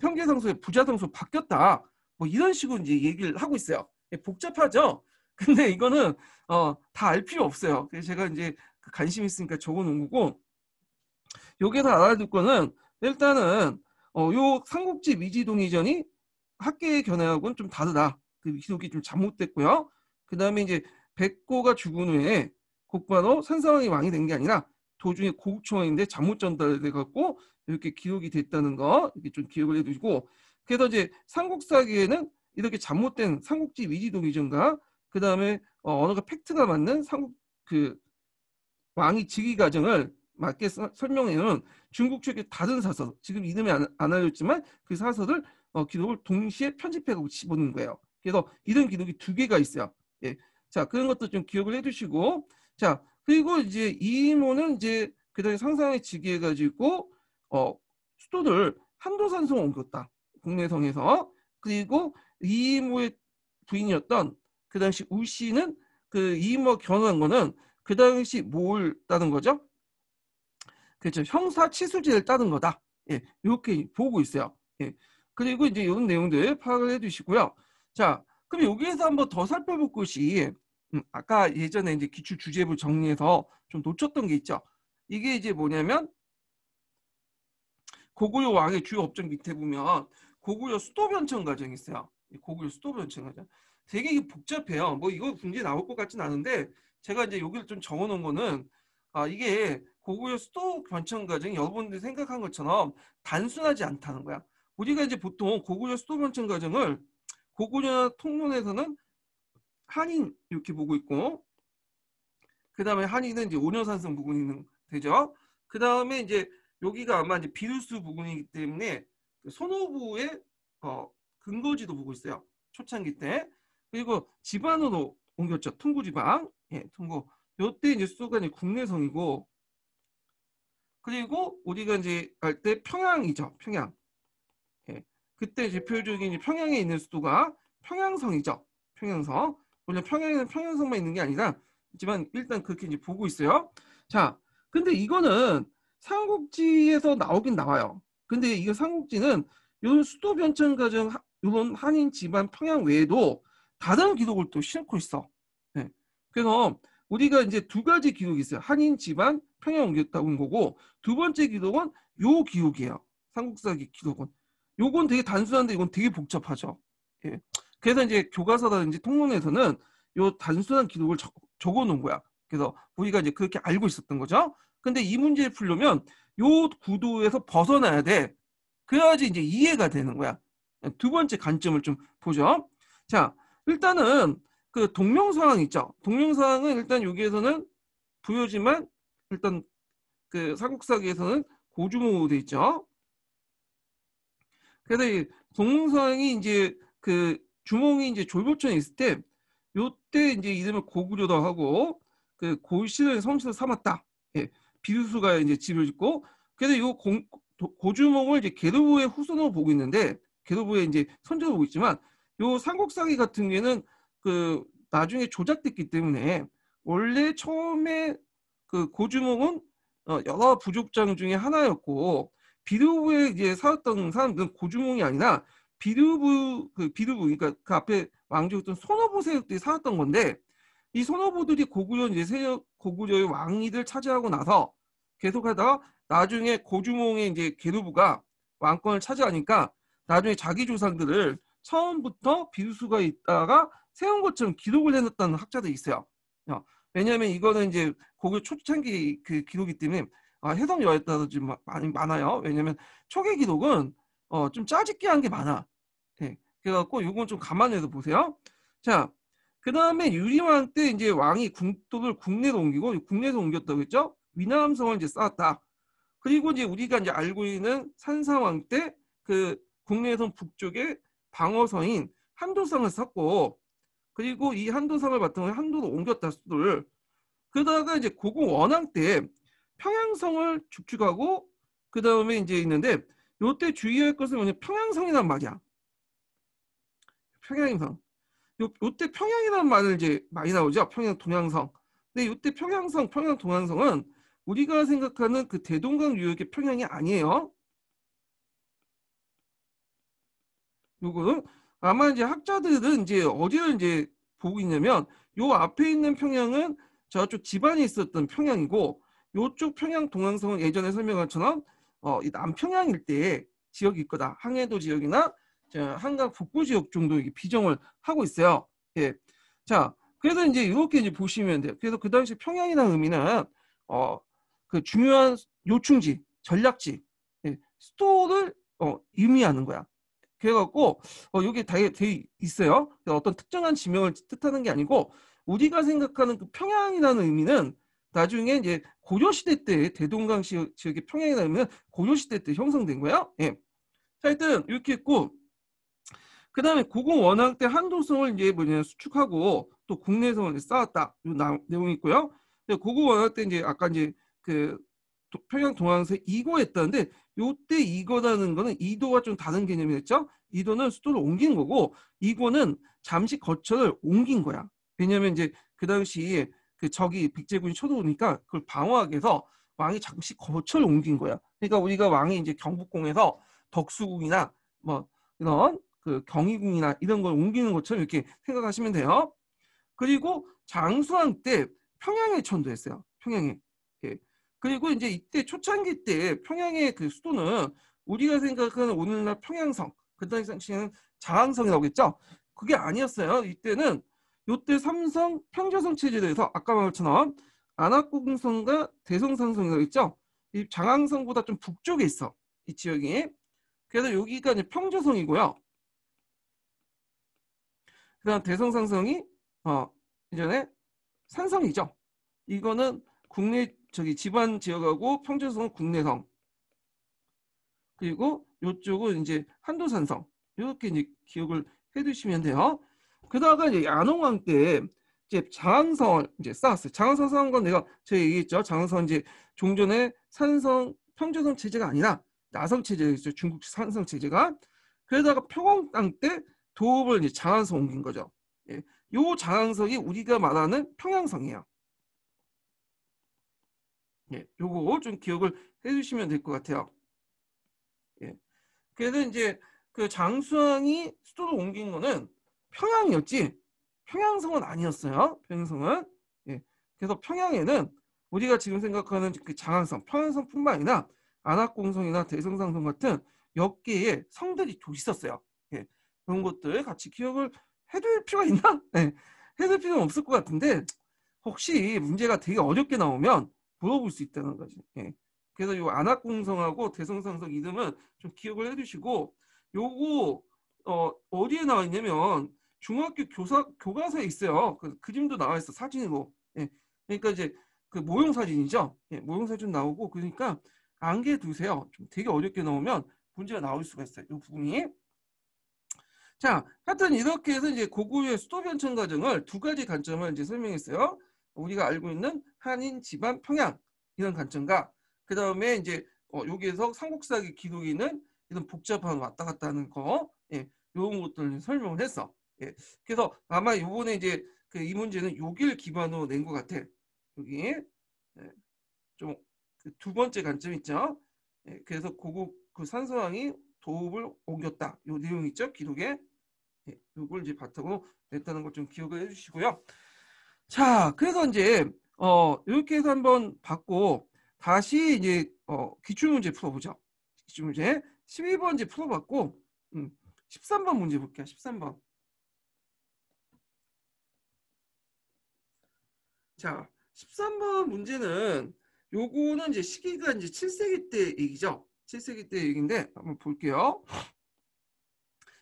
[SPEAKER 1] 평균상 속에 부자상 속 바뀌었다. 뭐 이런 식으로 이제 얘기를 하고 있어요. 예, 복잡하죠. 근데 이거는 어 다 알 필요 없어요. 그래서 제가 이제 그 관심 있으니까 적어놓은 거고 여기서 알아둘 거는 일단은 어 요 삼국지 미지동 이전이 학계의 견해하고는 좀 다르다. 그 기록이 좀 잘못됐고요. 그 다음에 이제 백고가 죽은 후에 곧바로 선사왕이 왕이 된 게 아니라 도중에 고국 청원인데 잘못 전달돼 갖고 이렇게 기록이 됐다는 거 이렇게 좀 기억을 해두시고 그래서 이제 삼국사기에는 이렇게 잘못된 삼국지 위지동 이전과 그 다음에 어, 언어가 팩트가 맞는 삼국 그 왕이 즉위 과정을 맞게 설명해놓 중국 측의 다른 사설 지금 이름이 안, 안 알려졌지만 그 사설을 어, 기록을 동시에 편집해가고 집어넣는 거예요. 그래서 이런 기록이 두 개가 있어요. 예. 자 그런 것도 좀 기억을 해주시고 자 그리고 이제 이모는 이제 그 당시 상상에 직위해가지고 어, 수도를 한도산성 옮겼다. 국내성에서. 그리고 이모의 부인이었던 그 당시 우 씨는 그 이모 견우한 거는 그 당시 뭘 따는 거죠? 그렇죠. 형사 치수지를 따는 거다. 예, 이렇게 보고 있어요. 예. 그리고 이제 이런 내용들 파악을 해두시고요. 자, 그럼 여기에서 한번 더 살펴볼 것이 음, 아까 예전에 이제 기출 주제부 정리해서 좀 놓쳤던 게 있죠. 이게 이제 뭐냐면 고구려 왕의 주요 업적 밑에 보면 고구려 수도 변천 과정이 있어요. 고구려 수도 변천 과정. 되게 복잡해요. 뭐 이거 문제 나올 것 같진 않은데 제가 이제 여기를 좀 적어놓은 거는 아 이게 고구려 수도 변천 과정이 여러분들이 생각한 것처럼 단순하지 않다는 거야. 우리가 이제 보통 고구려 수도 변천 과정을 고구려 통론에서는 한인 이렇게 보고 있고 그 다음에 한인은 이제 오년산성 부근이 되죠. 그 다음에 이제 여기가 아마 이제 비누스 부근이기 때문에 손오부의 그 어, 근거지도 보고 있어요. 초창기 때. 그리고 지방으로 옮겼죠. 통구 지방. 예, 통구. 요때 이제 수도가 이제 국내성이고 그리고 우리가 이제 갈 때 평양이죠. 평양. 예. 그때 대표적인 평양에 있는 수도가 평양성이죠. 평양성. 그냥 평행 평행성만 있는 게 아니라 하지만 일단 그렇게 이제 보고 있어요. 자, 근데 이거는 삼국지에서 나오긴 나와요. 근데 이 삼국지는 이런 수도 변천 가정 이런 한인 집안 평양 외에도 다른 기록을 또 신고 있어. 네. 그래서 우리가 이제 두 가지 기록이 있어요. 한인 집안 평양 옮겼다 온 거고 두 번째 기록은 요 기록이에요. 삼국사 기록은. 기 요건 되게 단순한데 이건 되게 복잡하죠. 예. 그래서 이제 교과서라든지 통문에서는 이 단순한 기록을 적, 적어 놓은 거야. 그래서 우리가 이제 그렇게 알고 있었던 거죠. 근데 이 문제를 풀려면 이 구도에서 벗어나야 돼. 그래야지 이제 이해가 되는 거야. 두 번째 관점을 좀 보죠. 자, 일단은 그동명사항 있죠. 동명사항은 일단 여기에서는 부여지만 일단 그 삼국사기에서는 고주모 돼 있죠. 그래서 이동명사항이 이제 그 주몽이 이제 졸부촌에 있을 때 요때 이제 이름을 고구려도 하고 그 고시를 성실을 삼았다. 예. 비루수가 이제 집을 짓고 그래서 요 공, 고주몽을 이제 계도부의 후손으로 보고 있는데 계도부의 이제 선조로 보고 있지만 요 삼국사기 같은 경우에는 그 나중에 조작됐기 때문에 원래 처음에 그 고주몽은 어, 여러 부족장 중에 하나였고 비부에 이제 살았던 사람들은 고주몽이 아니라 비르부그비르부 그 그러니까 그 앞에 왕조 였던소노부 세력들이 살았던 건데 이소노부들이 고구려 이제 세력 고구려의 왕위를 차지하고 나서 계속하다가 나중에 고주몽의 이제 계르부가 왕권을 차지하니까 나중에 자기 조상들을 처음부터 비두수가 있다가 세운 것처럼 기록을 내놨다는학자도 있어요. 어, 왜냐하면 이거는 이제 고교 초창기 그 기록이기 때문에 해석 여에 따라 지 많이 많아요. 왜냐하면 초기 기록은 어, 좀 짜집기 한게 많아. 네. 그래갖고 요건 좀 감안해서 보세요. 자, 그 다음에 유리왕 때 이제 왕이 궁도를 국내로 옮기고 국내에서 옮겼다고 했죠? 위남성을 이제 쌓았다. 그리고 이제 우리가 이제 알고 있는 산사왕 때 그 국내선 에 북쪽에 방어성인 한도성을 쌓고 그리고 이 한도성을 바탕으로 한도로 옮겼다 수도를 그러다가 이제 고궁 원왕 때 평양성을 축축하고 그 다음에 이제 있는데 요때 주의할 것은 뭐냐 평양성이란 말이야. 평양성. 요, 요때 평양이라는 말을 이제 많이 나오죠. 평양 동양성. 근데 요때 평양성, 평양 동양성은 우리가 생각하는 그 대동강 유역의 평양이 아니에요. 요거는 아마 이제 학자들은 이제 어디를 이제 보고 있냐면 요 앞에 있는 평양은 저쪽 집안에 있었던 평양이고 요쪽 평양 동양성은 예전에 설명한 것처럼 어, 이 남평양 일대에 지역이 있거나 항해도 지역이나 한강 북부 지역 정도 이게 비정을 하고 있어요. 예. 자, 그래서 이제 이렇게 이제 보시면 돼요. 그래서 그 당시 평양이라는 의미는 어, 그 중요한 요충지, 전략지, 예, 수도를 어, 의미하는 거야. 그래갖고 어, 여기 되게 돼 있어요. 어떤 특정한 지명을 뜻하는 게 아니고 우리가 생각하는 그 평양이라는 의미는 나중에 이제 고려시대 때 대동강 지역, 의 평양이 나면 고려시대 때 형성된 거야. 예. 자, 일단 이렇게 했고 그 다음에 고공 원왕 때한도성을 이제 뭐냐 수축하고 또 국내성을 쌓았다. 이 내용이 있고요. 고공 원왕 때 이제 아까 이제 그 평양 동항에서 이거했다는데 요때 이거라는 거는 이도가 좀 다른 개념이었죠. 이도는 수도를 옮긴 거고 이거는 잠시 거처를 옮긴 거야. 왜냐면 하 이제 그 당시에 그 적이 백제군이 쳐들어오니까 그걸 방어하기 위해서 왕이 자꾸씩 거처를 옮긴 거야. 그러니까 우리가 왕이 이제 경북궁에서 덕수궁이나 뭐 이런 그 경희궁이나 이런 걸 옮기는 것처럼 이렇게 생각하시면 돼요. 그리고 장수왕 때 평양에 천도했어요. 평양에. 예. 그리고 이제 이때 초창기 때 평양의 그 수도는 우리가 생각하는 오늘날 평양성, 그 당시에는 장항성이라고 했죠. 그게 아니었어요. 이때는 요때 삼성 평자성 체제에서 아까 말한 것처럼 안악공성과 대성산성이 있죠. 이 장항성보다 좀 북쪽에 있어. 이 지역이. 그래서 여기가 이제 평자성이고요 그다음 대성산성이 어 이전에 산성이죠. 이거는 국내 저기 집안 지역하고 평자성은 국내성 그리고 이쪽은 이제 한도산성 이렇게 이제 기억을 해두시면 돼요. 게다가 이제 야농왕때 이제 장항선 이제 쌓았어요. 장항선 쌓은 건 내가 제가 얘기했죠. 장항선 이제 종전에 산성 평조성 체제가 아니라 나성 체제였죠. 중국 산성 체제가 그러다가 평왕당 때 도읍을 이제 장항성 옮긴 거죠. 예. 요 장항성이 우리가 말하는 평양성이에요. 예, 요거 좀 기억을 해주시면 될 것 같아요. 예. 그래서 이제 그 장수왕이 수도를 옮긴 거는 평양이었지 평양성은 아니었어요. 평양성은 예. 그래서 평양에는 우리가 지금 생각하는 그 장항성, 평양성뿐만 아니라 안악공성이나 대성상성 같은 몇 개의 성들이 또 있었어요. 예. 그런 것들 같이 기억을 해둘 필요가 있나? 예. 해둘 필요는 없을 것 같은데 혹시 문제가 되게 어렵게 나오면 물어볼 수 있다는 거지. 예. 그래서 이 안악공성하고 대성상성 이름은 좀 기억을 해두시고 요거 어, 어디에 나와 있냐면 중학교 교사 교과서에 있어요. 그 그림도 나와 있어 사진으로. 예. 그러니까 이제 그 모형 사진이죠. 예, 모형 사진 나오고 그러니까 안개 두세요. 좀 되게 어렵게 나오면 문제가 나올 수가 있어요. 이 부분이. 자, 하여튼 이렇게 해서 이제 고구려의 수도 변천 과정을 두 가지 관점을 이제 설명했어요. 우리가 알고 있는 한인 지방 평양 이런 관점과 그 다음에 이제 어, 여기에서 삼국사기 기록이 는 이런 복잡한 왔다 갔다 하는 거 예, 이런 것들을 설명을 했어. 예. 그래서 아마 요번에 이제 그 이 문제는 요길 기반으로 낸 것 같아. 여기 예. 좀두 그 번째 관점 있죠. 예. 그래서 고급 그 산서왕이 도읍을 옮겼다. 요 내용 있죠. 기록에 예. 요걸 이제 바탕으로 냈다는 걸 좀 기억을 해주시고요. 자, 그래서 이제 어 이렇게 해서 한번 받고 다시 이제 어 기출 문제 풀어보죠. 기출 문제 12번째 풀어봤고 음, 13번 문제 볼게요. 13번. 자, 13번 문제는 요거는 이제 시기가 이제 7세기 때 얘기죠. 7세기 때 얘기인데 한번 볼게요.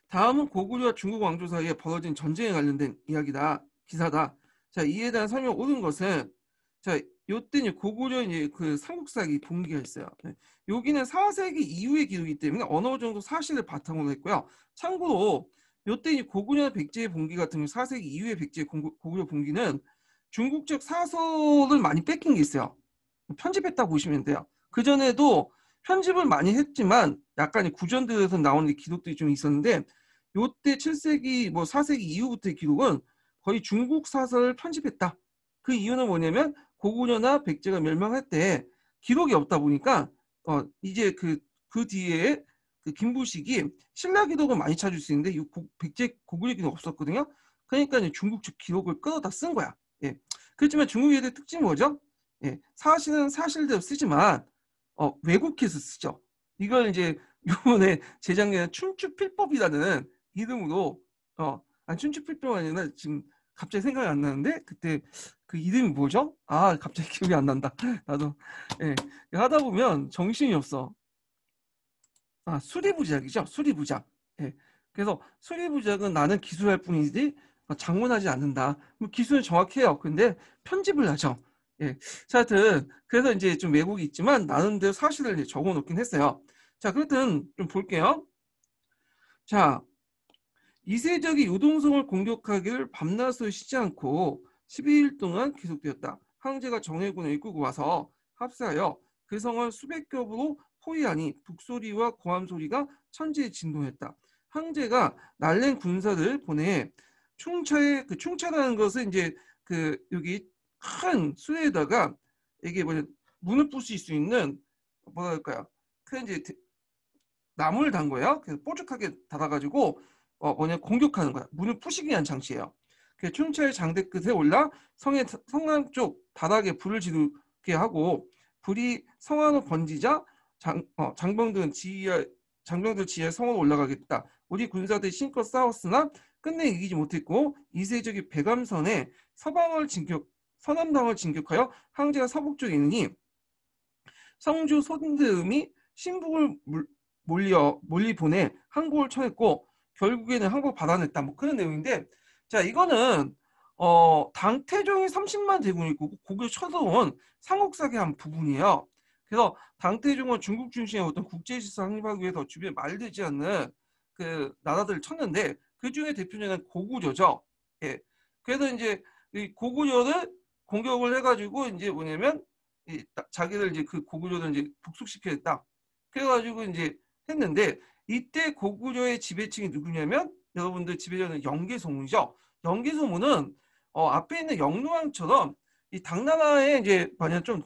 [SPEAKER 1] 다음은 고구려와 중국 왕조 사이에 벌어진 전쟁에 관련된 이야기다. 기사다. 자, 이에 대한 설명 옳은 것은 자, 요때 이제 고구려 이제 그 삼국사기 봉기가 있어요. 네. 여기는 4세기 이후의 기록이기 때문에 어느 정도 사실을 바탕으로 했고요. 참고로 요때 이제 고구려 백제의 봉기 같은 경우 4세기 이후의 백제 고구려 봉기는 중국적 사설을 많이 뺏긴 게 있어요. 편집했다 보시면 돼요. 그 전에도 편집을 많이 했지만 약간의 구전들에서 나오는 기록들이 좀 있었는데 요때 7세기 뭐 4세기 이후부터의 기록은 거의 중국 사설을 편집했다. 그 이유는 뭐냐면 고구려나 백제가 멸망할 때 기록이 없다 보니까 어 이제 그그 그 뒤에 그 김부식이 신라 기록을 많이 찾을 수 있는데 이 고, 백제 고구려 기록 없었거든요. 그러니까 중국측 기록을 끊어다 쓴 거야. 그렇지만 중국 얘들 특징이 뭐죠? 예, 사실은 사실대로 쓰지만 어, 왜곡해서 쓰죠. 이걸 이제 요번에 재작년에 춘추필법이라는 이름으로 어, 아니 춘추필법 아니라 지금 갑자기 생각이 안 나는데 그때 그 이름이 뭐죠? 아 갑자기 기억이 안 난다. 나도 예, 하다 보면 정신이 없어. 아 수리부작이죠. 수리부작. 예. 그래서 수리부작은 나는 기술할 뿐이지 어, 장문하지 않는다. 뭐 기술는 정확해요. 근데 편집을 하죠. 예. 자, 하여튼 그래서 이제 좀 왜곡이 있지만 나름대로 사실을 적어 놓긴 했어요. 자, 그렇든 좀 볼게요. 자, 이세적이 요동성을 공격하기를 밤낮으로 쉬지 않고 12일 동안 계속되었다. 황제가 정해군을 이끌고 와서 합사하여 그 성을 수백 겹으로 포위하니 북소리와 고함소리가 천지에 진동했다. 황제가 날랜 군사를 보내 충차의 그 충차라는 것은 이제 그 여기 큰 수에다가 이게 뭐냐 문을 부실 수 있는 뭐랄까요? 큰 이제 나무를 단 거예요. 그래서 뽀죽하게 닫아가지고어 뭐냐 공격하는 거야. 문을 푸시기 위한 장치예요. 그 충차의 장대 끝에 올라 성의 성남 쪽 바닥에 불을 지르게 하고 불이 성안으로 번지자 장, 어, 장병들은 지하 장병들 지하 성으로 올라가겠다. 우리 군사들이 신껏 싸웠으나 끝내 이기지 못했고 이세적이 백암선에 서방을 진격 서남당을 진격하여 항제가 서북 쪽에 있느니 성주 손드음이 신북을 물, 몰려 몰리 보내 항복을 청했고 결국에는 항복 받아냈다 뭐 그런 내용인데 자 이거는 어 당태종이 30만 대군이고 고교 쳐들온 삼국사기 한 부분이에요. 그래서 당태종은 중국 중심의 어떤 국제 시설 확립하기 위해서 주변에 말되지 않는 그 나라들을 쳤는데 그 중에 대표적인 고구려죠. 예. 그래서 이제 이 고구려를 공격을 해가지고 이제 뭐냐면 이 자기들 이제 그 고구려를 이제 복속시켜야겠다. 그래가지고 이제 했는데 이때 고구려의 지배층이 누구냐면 여러분들 지배자는 영계소문이죠. 영계소문은 어, 앞에 있는 영로왕처럼 이 당나라에 이제 만약 좀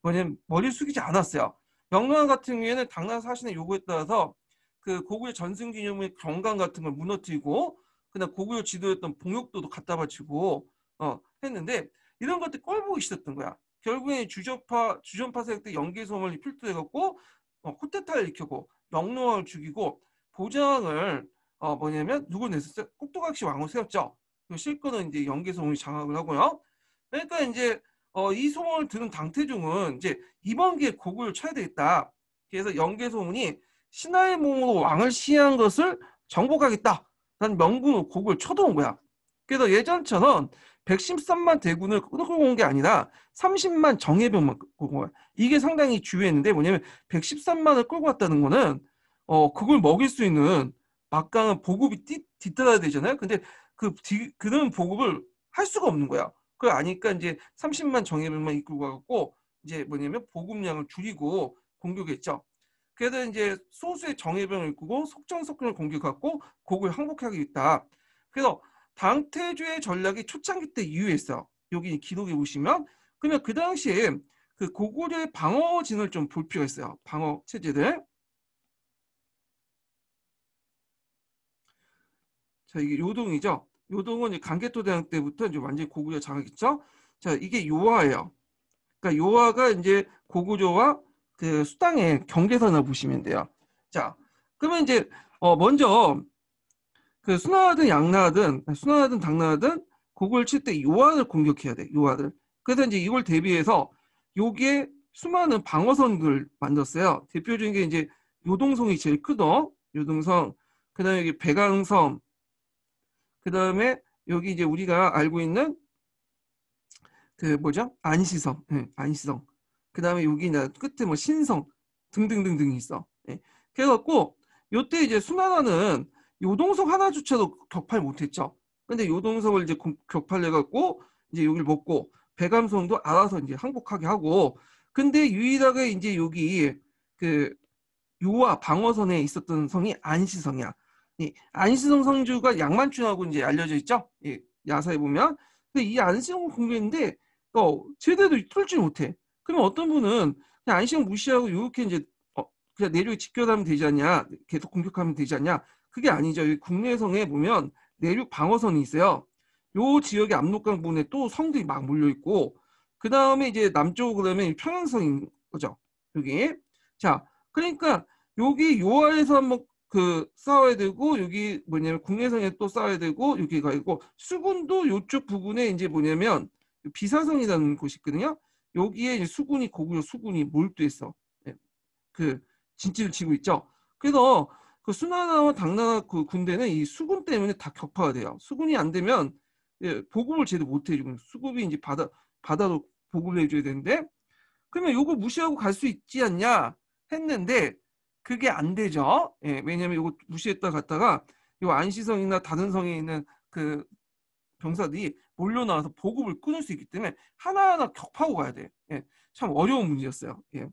[SPEAKER 1] 뭐냐면 머리 숙이지 않았어요. 영로왕 같은 경우에는 당나라 사신의 요구에 따라서 그 고구려 전승기념의 경관 같은 걸 무너뜨리고 그다음 고구려 지도였던 봉역도도 갖다 바치고 어 했는데 이런 것들 꼴보기 싫었던 거야. 결국에 주전파 주전파 세력 때 연계 소음을 필두해갖고 어, 쿠데타를 일으키고 영로왕을 죽이고 보장을 어 뭐냐면 누구 냈었어요? 꼭두각시 왕을 세웠죠. 그 실권은 이제 연계 소음이 장악을 하고요. 그러니까 이제 어, 이 소문을 들은 당태종은 이제 이번 기회에 고 곡을 쳐야 되겠다. 그래서 연계 소문이 신하의 몸으로 왕을 시해한 것을 정복하겠다. 난명분로 곡을 쳐도온 거야. 그래서 예전처럼 113만 대군을 끌고 온 게 아니라 30만 정예병만 끌고 온 거야. 이게 상당히 주의했는데 뭐냐면 113만을 끌고 왔다는 거는 어 그걸 먹일 수 있는 막강한 보급이 뒤, 뒤따라야 되잖아요. 근데 그 뒤, 그런 보급을 할 수가 없는 거야. 그걸 아니까 이제 30만 정예병만 이끌고 가고 이제 뭐냐면 보급량을 줄이고 공격했죠. 그래서 이제 소수의 정예병을 이끌고 속전속결을 공격하고 곡을 항복하겠다. 기 그래서 당태주의 전략이 초창기 때 이후였어. 여기 기록에 보시면 그러면 그 당시에 그 고구려의 방어진을 좀 볼 필요가 있어요. 방어 체제들. 자 이게 요동이죠. 요동은 강개토 대왕 때부터 이제 완전히 고구려 장악했죠. 자 이게 요하예요. 그러니까 요하가 이제 고구려와 그 수당의 경계선을 보시면 돼요. 자, 그러면 이제 어 먼저 그 수나하든 양나하든 수나하든 당나하든 곡을 칠 때 요한을 공격해야 돼. 요한을. 그래서 이제 이걸 대비해서 요게 수많은 방어선을 만들었어요. 대표적인 게 이제 요동성이 제일 크죠. 요동성. 그다음에 여기 배강성. 그다음에 여기 이제 우리가 알고 있는 그 뭐죠? 안시성. 네, 안시성. 그 다음에 여기 나 끝에 뭐 신성 등등등등이 있어. 예. 그래갖고 요때 이제 수나라는 요동석 하나조차도 격팔 못했죠. 근데 요동석을 이제 격파해갖고 이제 여기를 먹고 배감성도 알아서 이제 항복하게 하고 근데 유일하게 이제 여기 그 요와 방어선에 있었던 성이 안시성이야. 예, 안시성 성주가 양만춘하고 이제 알려져 있죠. 예, 야사에 보면. 근데 이 안시성 공개인데 어, 제대로 뚫지 못해. 그러면 어떤 분은 그냥 안식을 무시하고 이렇게 이제 어, 그냥 내륙 에집결하면 되지 않냐, 계속 공격하면 되지 않냐. 그게 아니죠. 국내성에 보면 내륙 방어선이 있어요. 요 지역의 압록강 부분에 또 성들이 막 몰려 있고 그 다음에 이제 남쪽 그러면 평양성인 거죠. 여기 자 그러니까 여기 요하에서 한번 그 싸워야 되고 여기 뭐냐면 국내성에 또 싸워야 되고 여기가 있고 수군도 요쪽 부분에 이제 뭐냐면 비사성이라는 곳이 있거든요. 여기에 수군이 고구려 수군이 몰두해서 예, 그 진지를 치고 있죠. 그래서 그 수나나와 당나라 그 군대는 이 수군 때문에 다 격파가 돼요. 수군이 안 되면 예, 보급을 제대로 못 해주고 수급이 이제 바다 바다로 보급을 해줘야 되는데 그러면 요거 무시하고 갈 수 있지 않냐 했는데 그게 안 되죠. 예, 왜냐면 하 요거 무시했다 갔다가 요 안시성이나 다른 성에 있는 그 병사들이 몰려나와서 보급을 끊을 수 있기 때문에 하나하나 격파하고 가야 돼. 예, 참 어려운 문제였어요. 예.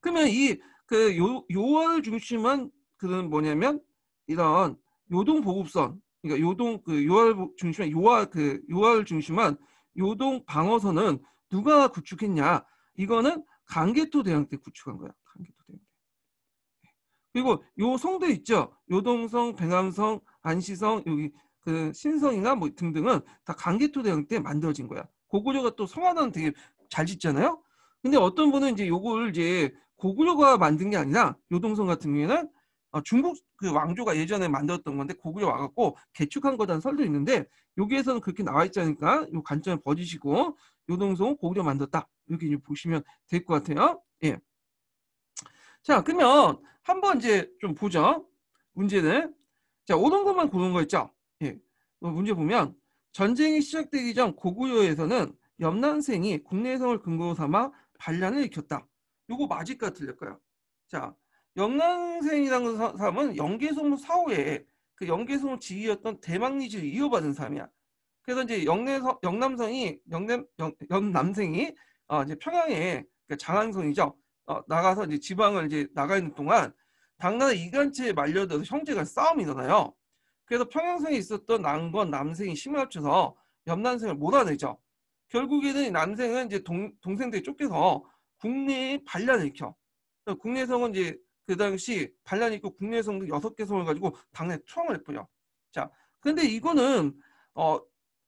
[SPEAKER 1] 그러면 이 그 요월 중심한 그는 뭐냐면 이런 요동 보급선, 그러니까 요동 그 요월 중심한 요월 그 요월 중심한 요동 방어선은 누가 구축했냐? 이거는 강개토 대항때 구축한 거야. 강개토 대항 때. 예. 그리고 요 성도 있죠? 요동성, 백암성, 안시성 여기 그 신성이나 뭐 등등은 다 강개토 대왕 때 만들어진 거야. 고구려가 또 성화는 되게 잘 짓잖아요. 근데 어떤 분은 이제 요걸 이제 고구려가 만든 게 아니라 요동성 같은 경우에는 어, 중국 그 왕조가 예전에 만들었던 건데 고구려 와갖고 개축한 거다는 설도 있는데 여기에서는 그렇게 나와 있자니까 요 관점을 버리시고 요동성은 고구려 만들었다 이렇게 보시면 될 것 같아요. 예. 자 그러면 한번 이제 좀 보죠. 문제는 자 오동고만 고른 거 있죠. 어, 문제 보면 전쟁이 시작되기 전 고구려에서는 염난생이 국내성을 근거 삼아 반란을 일으켰다. 요거 맞을까 틀릴까요? 자, 염난생이라는 사람은 영계소문 사후에 그 영계소문 지휘였던 대망리지를 이어받은 사람이야. 그래서 이제 영내성, 영남성이 영남 영, 남생이 어, 이제 평양에 그러니까 장안성이죠. 어, 나가서 이제 지방을 이제 나가 있는 동안 당나라 이간체에 말려들어서 형제간 싸움이 일어나요. 그래서 평양성에 있었던 남건 남생이 힘을 합쳐서 옆남생을 몰아내죠. 결국에는 남생은 이제 동, 동생들이 쫓겨서 국내에 반란을 일으켜. 국내성은 이제 그 당시 반란이 있고 국내성도 여섯 개 성을 가지고 당내 투항을 했고요. 자, 근데 이거는 어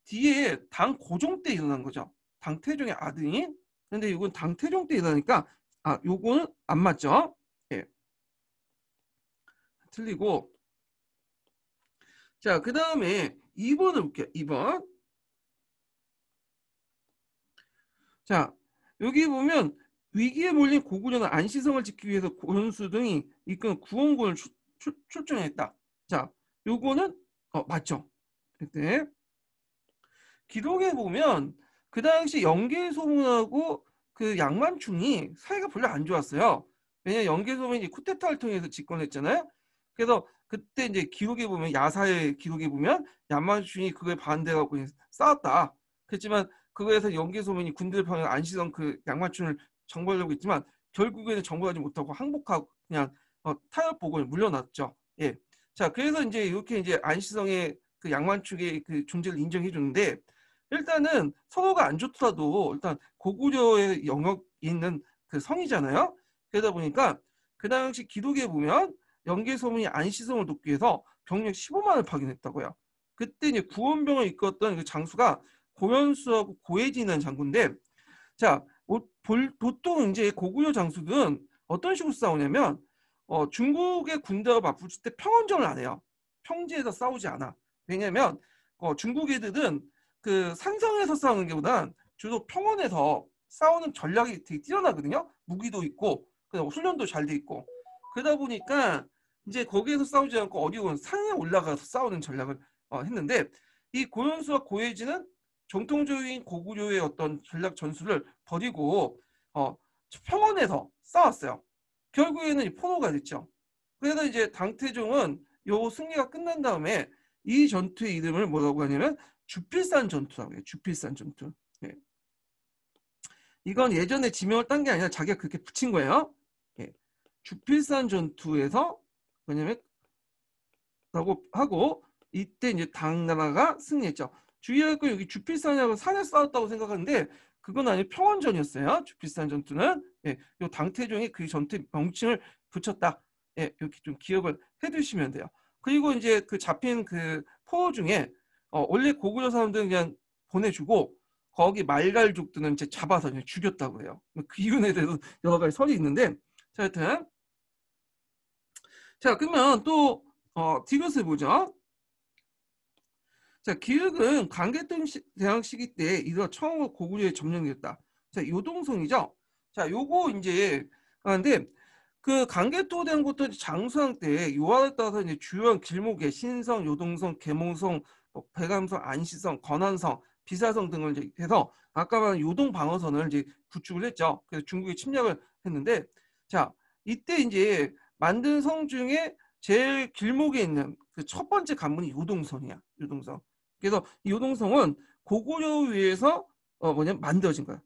[SPEAKER 1] 뒤에 당 고종 때 일어난 거죠. 당 태종의 아들이. 근데 이건 당 태종 때 일어나니까 아 요거는 안 맞죠. 예. 틀리고 자, 그 다음에 2번을 볼게요. 2번. 자, 여기 보면 위기에 몰린 고구려는 안시성을 지키기 위해서 권수 등이 이끈 구원군을 출, 출, 출정했다. 자, 요거는 어, 맞죠. 그때 기록에 보면 그 당시 영계소문하고 그 양만충이 사이가 별로 안 좋았어요. 왜냐면 하 영계소문이 쿠데타를 통해서 집권했잖아요. 그래서 그때 이제 기록에 보면 야사의 기록에 보면 야마주인이 그걸 반대하고 싸웠다. 그렇지만 그거에서 연개소문이 군대를 파면 안시성 그 양마춘을 정벌하려고 했지만 결국에는 정벌하지 못하고 항복하고 그냥 어, 타협 복을 물려놨죠. 예. 자 그래서 이제 이렇게 이제 안시성의 그 양만축의 그 존재를 인정해 주는데 일단은 서로가 안 좋더라도 일단 고구려의 영역에 있는 그 성이잖아요. 그러다 보니까 그 당시 기록에 보면 연계 소문이 안시성을 돕기 위해서 병력 15만을 파견했다고요. 그때 이제 구원병을 이끌었던 그 장수가 고현수하고 고해진이라는 장군데 자 보통 이제 고구려 장수들은 어떤 식으로 싸우냐면 어, 중국의 군대와 맞붙을 때 평원전을 안 해요. 평지에서 싸우지 않아. 왜냐면 어, 중국 애들은 그 산성에서 싸우는 게보단 주로 평원에서 싸우는 전략이 되게 뛰어나거든요. 무기도 있고 훈련도 잘 돼 있고 그러다 보니까 이제 거기에서 싸우지 않고 어려운 상에 올라가서 싸우는 전략을 어, 했는데 이 고현수와 고혜진은 정통적인 고구려의 어떤 전략 전술을 버리고 어, 평원에서 싸웠어요. 결국에는 포로가 됐죠. 그래서 이제 당태종은 요 승리가 끝난 다음에 이 전투의 이름을 뭐라고 하냐면 주필산 전투라고 해요. 주필산 전투. 예. 이건 예전에 지명을 딴 게 아니라 자기가 그렇게 붙인 거예요. 예. 주필산 전투에서 왜냐면 라고 하고 이때 이제 당나라가 승리했죠. 주의할 건 여기 주필산이라고 산에 쌓았다고 생각하는데 그건 아니 평원전이었어요. 주필산 전투는 예, 요 당태종이 그 전투 명칭을 붙였다. 예, 이렇게 좀 기억을 해두시면 돼요. 그리고 이제 그 잡힌 그포 중에 어, 원래 고구려 사람들은 그냥 보내주고 거기 말갈족들은 이제 잡아서 그냥 죽였다고 해요. 그 이유에 대해서 여러 가지 설이 있는데 자, 하여튼 자, 그러면 또 어, 디귿을 보죠. 자, 기획은 개계대항시기때 이거 처음으로 고구려에 점령되었다. 자, 요동성이죠. 자, 요거 이제 하는데 아, 그 강개토된 것도 장수왕 때 요하에 따라서 이제 주요한 길목에 신성, 요동성, 계몽성, 배감성, 뭐 안시성, 건안성, 비사성 등을 이제 해서 아까 말한 요동 방어선을 이제 구축을 했죠. 그래서 중국이 침략을 했는데 자 이때 이제 만든 성 중에 제일 길목에 있는 그 첫 번째 관문이 요동성이야. 요동성. 그래서 요동성은 고구려 위에서 어뭐냐 만들어진 거야.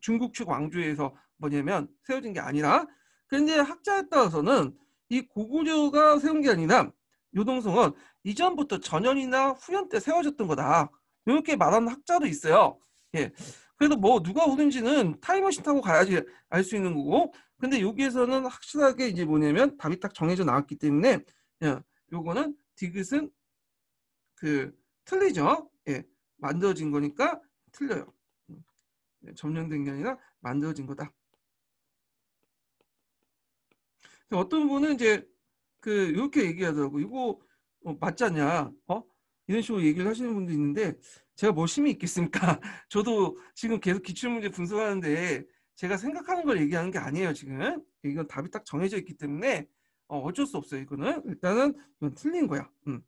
[SPEAKER 1] 중국 측 왕조에서 뭐냐면 세워진 게 아니라 근데 학자에 따라서는 이 고구려가 세운 게 아니라 요동성은 이전부터 전현이나 후현 때 세워졌던 거다. 이렇게 말하는 학자도 있어요. 예. 그래도 뭐 누가 오든지는타이머신 타고 가야지 알 수 있는 거고 근데 여기에서는 확실하게 이제 뭐냐면 답이 딱 정해져 나왔기 때문에 야, 예, 요거는 디귿은 그 틀리죠 예 만들어진 거니까 틀려요 예, 점령된 게 아니라 만들어진 거다 어떤 분은 이제 그 이렇게 얘기하더라고 이거 어, 맞지 않냐 어 이런 식으로 얘기를 하시는 분도 있는데 제가 뭐 힘이 있겠습니까? 저도 지금 계속 기출문제 분석하는데 제가 생각하는 걸 얘기하는 게 아니에요 지금 이건 답이 딱 정해져 있기 때문에 어, 쩔수 없어요 이거는 일단은 이건 틀린 거야 음.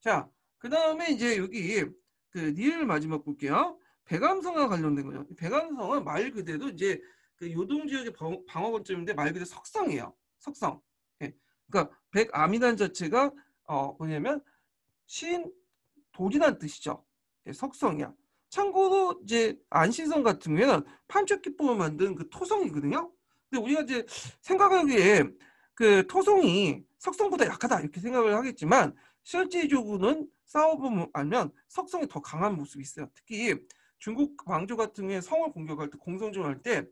[SPEAKER 1] 자그 다음에 이제 여기 그 니을 마지막 볼게요 배감성과 관련된 거죠 배감성은 말 그대로 이제 그 요동 지역의 방어 거점인데 말 그대로 석성이에요 석성 예. 그러니까 백암이란 자체가 어 뭐냐면 신 돌이란 뜻이죠 예, 석성이야. 참고로 이제 안신성 같은 경우에는 판촉기법을 만든 그 토성이거든요. 근데 우리가 이제 생각하기에 그 토성이 석성보다 약하다 이렇게 생각을 하겠지만 실제적으로는 싸워보면 석성이 더 강한 모습이 있어요. 특히 중국 왕조 같은 경우에 성을 공격할 때 공성전을 할때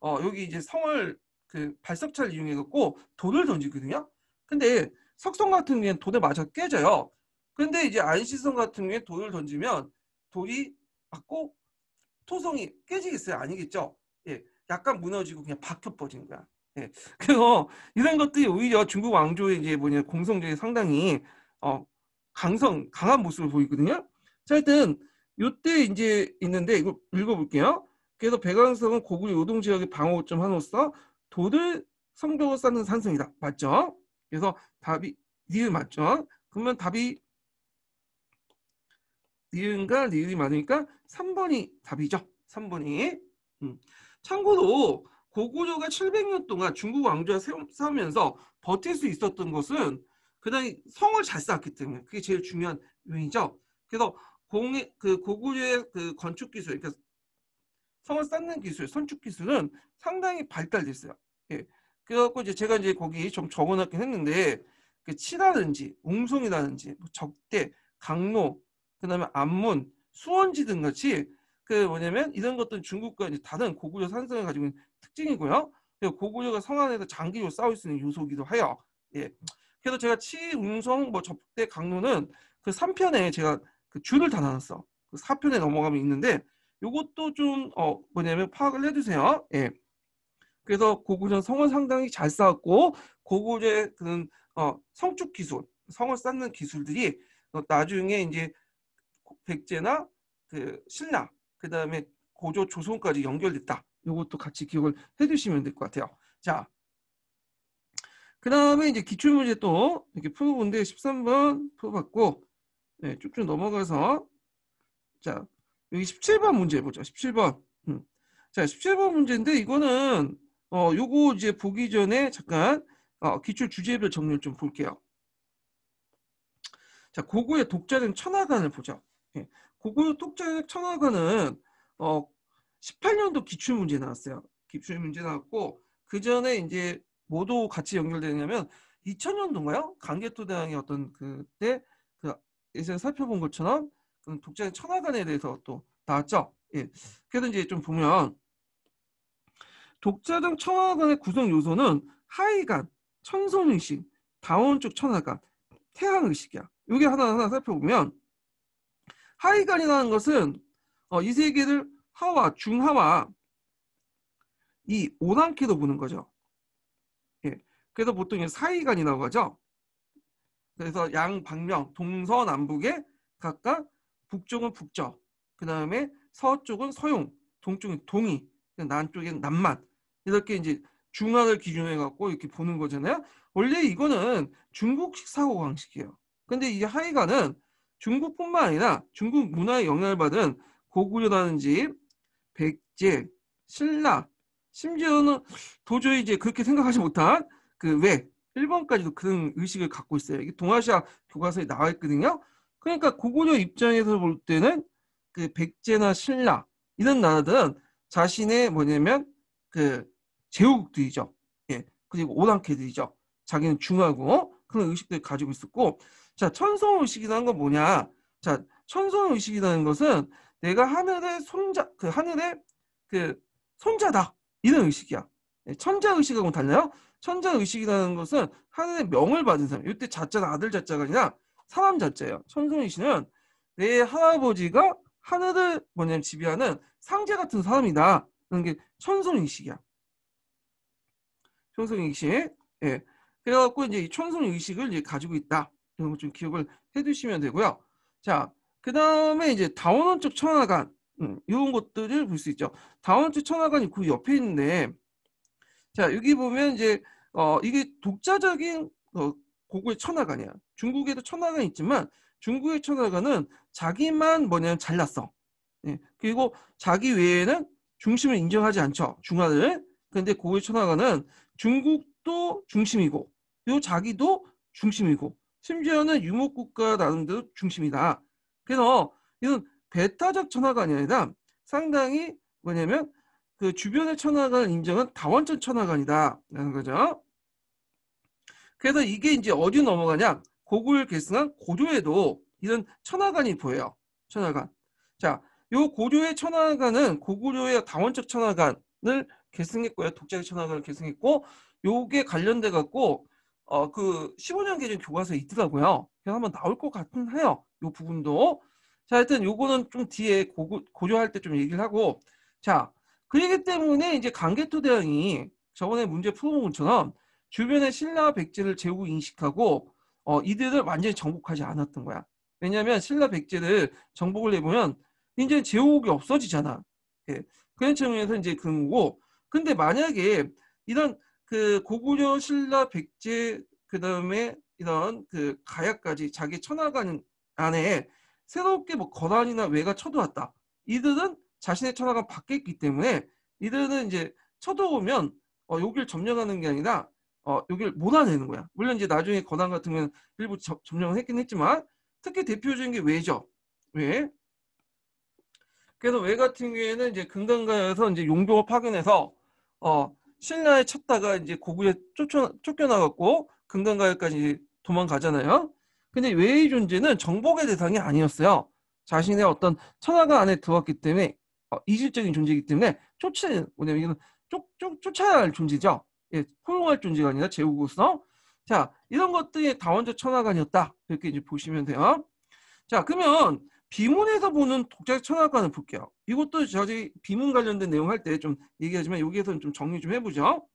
[SPEAKER 1] 어, 여기 이제 성을 그 발석차를 이용해 갖고 돌을 던지거든요. 근데 석성 같은 경우에는 돌에 맞아 깨져요. 근데 이제 안시성 같은 경우에 돌을 던지면 돌이 맞고 토성이 깨지겠어요? 아니겠죠? 예, 약간 무너지고 그냥 박혀버리는 거야. 예, 그래서 이런 것들이 오히려 중국 왕조의 이제 뭐냐 공성전이 상당히 어, 강성 강한 모습을 보이거든요. 자, 하여튼 요때 이제 있는데 이거 읽어볼게요. 그래서 백왕성은 고구려 요동 지역의 방어점 한으로서 돌을 성벽을 쌓는 산성이다. 맞죠? 그래서 답이 니은 맞죠? 그러면 답이 니은과 니은이 많으니까 3번이 답이죠. 3번이. 음. 참고로 고구려가 700년 동안 중국 왕조와 싸우면서 버틸 수 있었던 것은 그냥 다 성을 잘 쌓았기 때문에 그게 제일 중요한 요인이죠. 그래서 공의 그 고구려의 그 건축 기술, 그러니까 성을 쌓는 기술, 선축 기술은 상당히 발달됐어요. 예. 그래갖고 이제 제가 이제 거기 좀 적어놨긴 했는데 그 치라든지 웅성이라든지 뭐 적대, 강로, 그 다음에 안문, 수원지 등 같이 그 뭐냐면 이런 것들은 중국과 이제 다른 고구려 산성을 가지고 있는 특징이고요. 고구려가 성 안에서 장기로 적으 싸울 수 있는 요소이기도 하여. 예. 그래서 제가 치웅성 뭐 접대 강로는그 3편에 제가 그 줄을 다 나눴어. 그 4편에 넘어가면 있는데 요것도 좀 어 뭐냐면 파악을 해주세요. 예. 그래서 고구려 성을 상당히 잘 쌓았고 고구려의 그어 성축 기술, 성을 쌓는 기술들이 어, 나중에 이제 백제나 그 신라 그 다음에 고조 조선까지 연결됐다. 이것도 같이 기억을 해두시면 될 것 같아요. 자, 그 다음에 이제 기출문제 또 이렇게 풀어본데 13번 풀어봤고 네, 쭉쭉 넘어가서 자 여기 17번 문제 보죠. 17번 음. 자 17번 문제인데 이거는 어 요거 이제 보기 전에 잠깐 어, 기출 주제별 정리를 좀 볼게요. 자 고고의 독자된 천하관을 보죠. 예. 고고요 독자역 천학관은어 18년도 기출문제 나왔어요. 기출문제 나왔고 그 전에 이제 모두 같이 연결되냐면 2000년도인가요? 강개토 대왕의 어떤 그때 그 예전에 살펴본 것처럼 그 독자의 천하관에 대해서 또 나왔죠. 예. 그래서 이제 좀 보면 독자적 천하관의 구성 요소는 하의관, 천성의식, 다원적 천하관, 태양의식이야. 여게 하나 하나 살펴보면 하이간이라는 것은 어, 이 세계를 하와, 중하와 이 오랑캐로 보는 거죠. 예. 그래서 보통 사이간이라고 하죠. 그래서 양 방면, 동서남북에 각각 북쪽은 북쪽, 그 다음에 서쪽은 서용, 동쪽은 동이, 남쪽은 남만 이렇게 이제 중화를 기준해 으로 갖고 이렇게 보는 거잖아요. 원래 이거는 중국식 사고 방식이에요. 근데 이하이간은 중국뿐만 아니라 중국 문화에 영향을 받은 고구려라든지 백제, 신라, 심지어는 도저히 이제 그렇게 생각하지 못한 그 왜 일본까지도 그런 의식을 갖고 있어요. 이게 동아시아 교과서에 나와 있거든요. 그러니까 고구려 입장에서 볼 때는 그 백제나 신라 이런 나라들은 자신의 뭐냐면 그 제국들이죠. 예. 그리고 오랑캐들이죠. 자기는 중하고 그런 의식들을 가지고 있었고 자, 천성 의식이라는 건 뭐냐? 자, 천성 의식이라는 것은 내가 하늘의 손자, 그 하늘의 그 손자다. 이런 의식이야. 예, 천자 의식하고는 달라요. 천자 의식이라는 것은 하늘의 명을 받은 사람. 이때 자자는 아들 자자가 아니라 사람 자자예요. 천성 의식은 내 할아버지가 하늘을 뭐냐면 지배하는 상제 같은 사람이다. 그런 게 천성의식이야. 천성의식. 예. 그래갖고 이제 이 천성의식을 이제 가지고 있다. 이런 거좀 기억을 해두시면 되고요. 자, 그 다음에 이제 다원원적 천하관 음, 이런 것들을 볼 수 있죠. 다원원적 천하관이그 옆에 있는데 자 여기 보면 이제 어, 이게 독자적인 어, 고구의 천하관이야 중국에도 천하이 있지만 중국의 천하관은 자기만 뭐냐면 잘났어. 예, 그리고 자기 외에는 중심을 인정하지 않죠. 중화를. 근데 고구의 천하관은 중국도 중심이고 요 자기도 중심이고 심지어는 유목국가라는데도 중심이다. 그래서 이건 배타적 천하가 아니라 상당히 뭐냐면 그 주변의 천하관 인정은 다원적 천하관이다라는 거죠. 그래서 이게 이제 어디 넘어가냐? 고구를 계승한 고조에도 이런 천하관이 보여요. 천하관. 자, 요 고조의 천하관은 고구려의 다원적 천하관을 계승했고요. 독자적 천하관을 계승했고 요게 관련돼 갖고 어, 그 15년 기준 교과서에 있더라고요. 그래서 한번 나올 것 같은 해요. 요 부분도. 자, 하여튼 요거는 좀 뒤에 고고, 고려할 때 좀 얘기를 하고. 자, 그러기 때문에 이제 강개토 대왕이 저번에 문제 풀어본 것처럼 주변의 신라 백제를 제후 인식하고 어, 이들을 완전히 정복하지 않았던 거야. 왜냐하면 신라 백제를 정복을 해보면 이제 제후국이 없어지잖아. 예. 그런 측면에서 이제 근 거고. 근데 만약에 이런 그 고구려 신라 백제 그 다음에 이런 그 가야까지 자기 천하관 안에 새롭게 뭐 거란이나 외가 쳐들어왔다. 이들은 자신의 천하관 밖에 있기 때문에 이들은 이제 쳐들어오면 어, 여길 점령하는 게 아니라 어, 여길를 몰아내는 거야. 물론 이제 나중에 거란 같은 경우는 일부 저, 점령을 했긴 했지만 특히 대표적인 게 왜죠. 왜? 그래서 외 같은 경우에는 이제 금강가에서 이제 용병을 파견해서 어, 신라에 쳤다가 이제 고구려 쫓겨, 쫓겨나갖고 금강가에까지 도망가잖아요. 근데 외의 존재는 정복의 대상이 아니었어요. 자신의 어떤 천하가 안에 들어왔기 때문에 어, 이질적인 존재이기 때문에 쫓아 뭐냐면 이건 쫓, 쫓, 쫓아야 할 존재죠. 예, 포용할 존재가 아니라 제후고서 자 이런 것들이 다원적 천하관이었다 이렇게 이제 보시면 돼요. 자 그러면 비문에서 보는 독자적 철학관을 볼게요. 이것도 저희 비문 관련된 내용 할 때 좀 얘기하지만 여기에서는 좀 정리 좀 해보죠.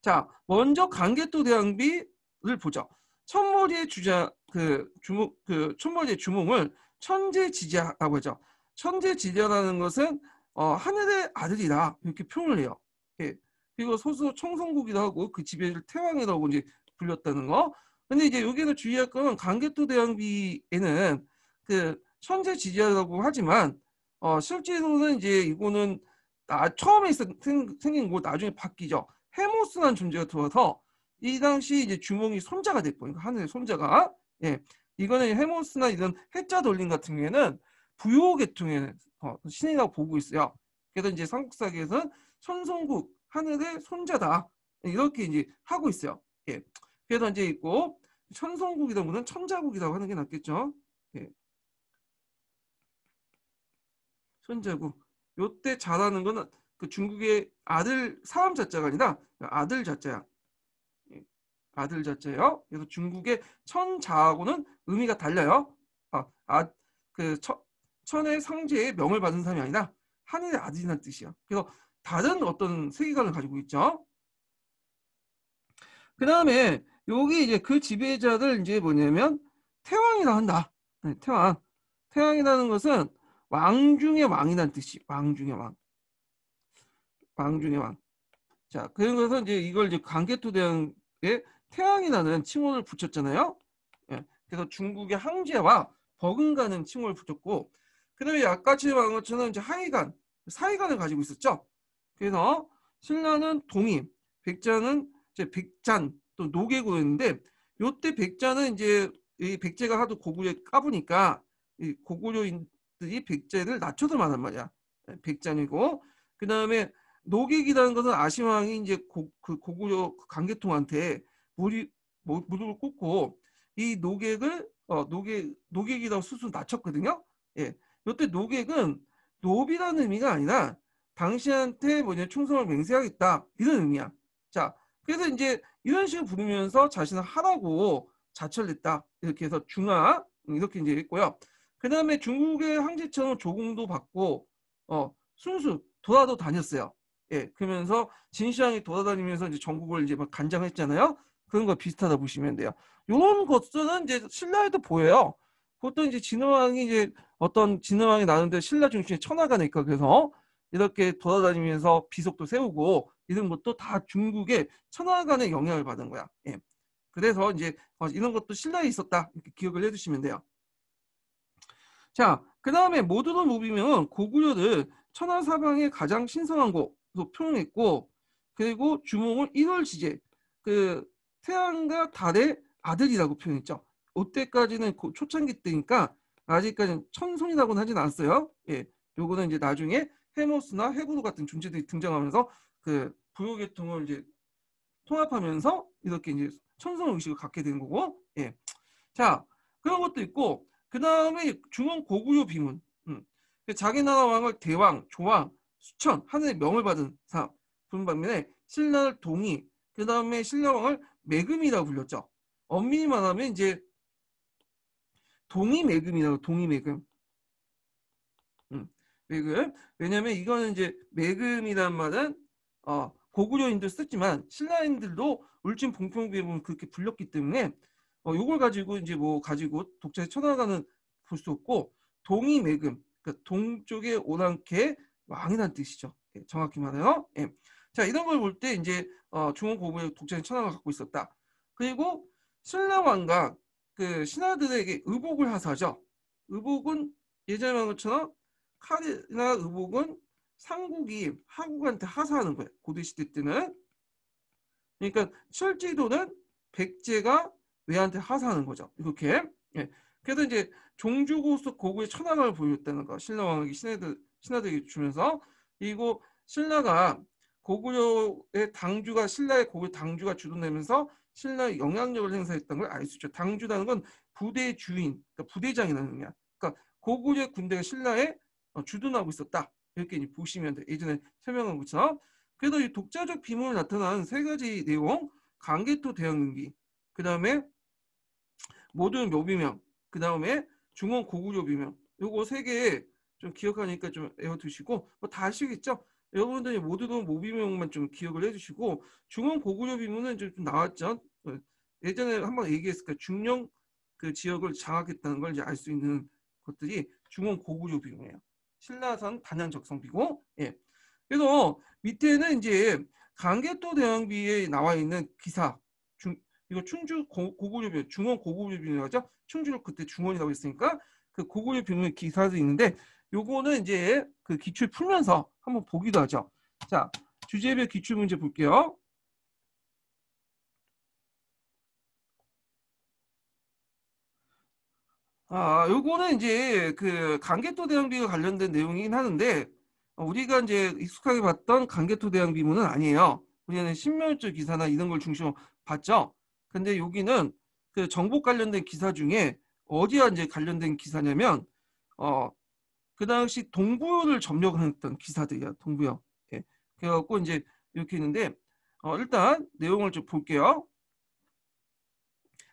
[SPEAKER 1] 자, 먼저 관계도 대항비를 보죠. 천머리의 주자 그 주목 그 천머리의 주몽을 천재 지자라고 하죠. 천재 지자라는 것은 어, 하늘의 아들이다 이렇게 표현을 해요. 예. 그리고 소수 청성국이라고 하고 그 지배를 태왕이라고 이제 불렸다는 거. 근데 이제 여기서 주의할 건 강개토 대왕비에는 그 천재 지지라고 하지만 어, 실제로는 이제 이거는 아, 처음에 생, 생긴 거 나중에 바뀌죠. 해모스라는 존재가 들어와서 이 당시 이제 주몽이 손자가 됐고 그러니까 하늘의 손자가 예 이거는 해모스나 이런 해자 돌림 같은 경우에는 부요 계통의 어, 신이라고 보고 있어요. 그래서 이제 삼국사기에서는 선성국 하늘의 손자다 이렇게 이제 하고 있어요. 예. 그래서 이제 있고 천성국이라고는 천자국이라고 하는 게 낫겠죠. 예. 손자고 요때 자라는 거는 그 중국의 아들 사람 자자가 아니라 아들 자자야. 예. 아들 자체예요. 그래서 중국의 천자하고는 의미가 달라요. 아, 아, 그 천, 천의 상제의 명을 받은 사람이 아니라 하늘의 아들이라는 뜻이야. 그래서 다른 어떤 세계관을 가지고 있죠. 그 다음에 여기 이제 그지배자들 이제 뭐냐면 태왕이라 한다. 네, 태왕. 태왕이라는 것은 왕 중의 왕이란 뜻이 왕 중의 왕. 왕 중의 왕. 자, 그래서 이제 이걸 이제 광개토대왕에 태왕이라는 칭호를 붙였잖아요. 예, 그래서 중국의 항제와 버금가는 칭호를 붙였고, 그 다음에 약까치왕어처는 이제 하이간, 사이간을 가지고 있었죠. 그래서 신라는 동이 백자는 이제 백잔, 또노계구였는데 요때 백자는 이제 이 백제가 하도 고구려 까보니까이 고구려인 이 백제를 낮춰들 만한 말이야. 예, 백잔이고 그 다음에 노객이라는 것은 아시왕이 이제 고, 그 고구려 그 강계통한테 무리, 무릎을 꿇고 이 노객을 어, 노객 노객이라고 수순 낮췄거든요. 예, 요때 노객은 노비라는 의미가 아니라 당신한테 뭐냐 충성을 맹세하겠다 이런 의미야. 자, 그래서 이제 이런 식으로 부르면서 자신을 하라고 자철냈다 이렇게 해서 중하 음, 이렇게 이제 했고요. 그 다음에 중국의 황제처럼 조공도 받고 어, 순수 돌아도 다녔어요. 예, 그러면서 진시황이 돌아다니면서 이제 전국을 이제 막 간장했잖아요. 그런 거 비슷하다 보시면 돼요. 이런 것들은 이제 신라에도 보여요. 보통 이제 진흥왕이 이제 어떤 진흥왕이 나는데 신라 중심에 천하가 니까 그래서 이렇게 돌아다니면서 비속도 세우고 이런 것도 다 중국의 천하간의 영향을 받은 거야. 예. 그래서 이제 어, 이런 것도 신라에 있었다 이렇게 기억을 해주시면 돼요. 자, 그 다음에 모두도 무비면 고구려를 천하 사방에 가장 신성한 곳으로 표현했고 그리고 주몽을 일월지제 그 태양과 달의 아들이라고 표현했죠. 이때까지는 초창기 때니까 아직까지는 천손이라고는 하진 않았어요. 예, 요거는 이제 나중에 헤모스나 해구루 같은 존재들이 등장하면서 그부여 계통을 이제 통합하면서 이렇게 이제 천성 의식을 갖게 되는 거고, 예, 자 그런 것도 있고 그 다음에 중원 고구려 비문. 음. 그 자기 나라 왕을 대왕, 조왕, 수천, 하늘의 명을 받은 사람. 그런 반면에 신라를 동의그 다음에 신라왕을 매금이라고 불렸죠. 엄밀히 말하면 이제 동의 매금이라고 동의 매금. 음, 매금. 왜냐면 이거는 이제 매금이란 말은 어, 고구려인도 썼지만 신라인들도 울진 봉평비에 보면 그렇게 불렸기 때문에 어, 요걸 가지고 이제 뭐 가지고 독자에 쳐나가는 볼 수 없고 동이 매금 그러니까 동쪽에 오랑캐 왕이란 뜻이죠. 예, 정확히 말해요. 예. 자 이런 걸 볼 때 이제 어, 중원 고부의 독자의 천하가 갖고 있었다. 그리고 신라 왕과 그 신하들에게 의복을 하사죠. 의복은 예전에 것처럼 칼이나 의복은 상국이 하국한테 하사하는 거예요. 고대 시대 때는 그러니까 철제도는 백제가 외한테 하사하는 거죠. 이렇게. 예. 그래서 이제 종주고수 고구의 천황을 보였다는 거. 신라 왕에게 신하들, 신하들에게 주면서 그리고 신라가 고구려의 당주가 신라의 고구 당주가 주도되면서 신라의 영향력을 행사했던 걸 알 수 있죠. 당주라는 건 부대 주인, 그러니까 부대장이라는 의미야. 그러니까 고구려 군대가 신라에 어, 주둔하고 있었다. 이렇게 보시면 돼. 예전에 설명한 것처럼. 그래도이 독자적 비문을 나타난 세 가지 내용, 강개토 대응기, 그 다음에 모든 요비명, 그 다음에 중원 고구 려비명 요거 세 개 좀 기억하니까 좀 외워두시고 뭐다 아시겠죠? 여러분들이 모두 모비명만 좀 기억을 해주시고 중원 고구 려비명은좀 나왔죠? 예전에 한번 얘기했을까 중령 그 지역을 장악했다는 걸 알 수 있는 것들이 중원 고구려 비용이에요. 신라산 단양 적성 비고. 예. 그래서 밑에는 이제 강개토 대왕비에 나와 있는 기사 이거 충주 고, 고구려병 중원 고구려병이라죠. 충주를 그때 중원이라고 했으니까 그 고구려병의 기사도 있는데 요거는 이제 그 기출 풀면서 한번 보기도 하죠. 자 주제별 기출 문제 볼게요. 아, 요거는 이제 그 강개토 대왕비와 관련된 내용이긴 하는데 우리가 이제 익숙하게 봤던 강개토 대왕 비문은 아니에요. 우리는 신묘일 기사나 이런 걸 중심으로 봤죠. 근데 여기는 그 정보 관련된 기사 중에 어디와 이제 관련된 기사냐면 어 그 당시 동부를 점령했던 기사들이야 동부요. 예. 그래갖고 이제 이렇게 있는데 어 일단 내용을 좀 볼게요.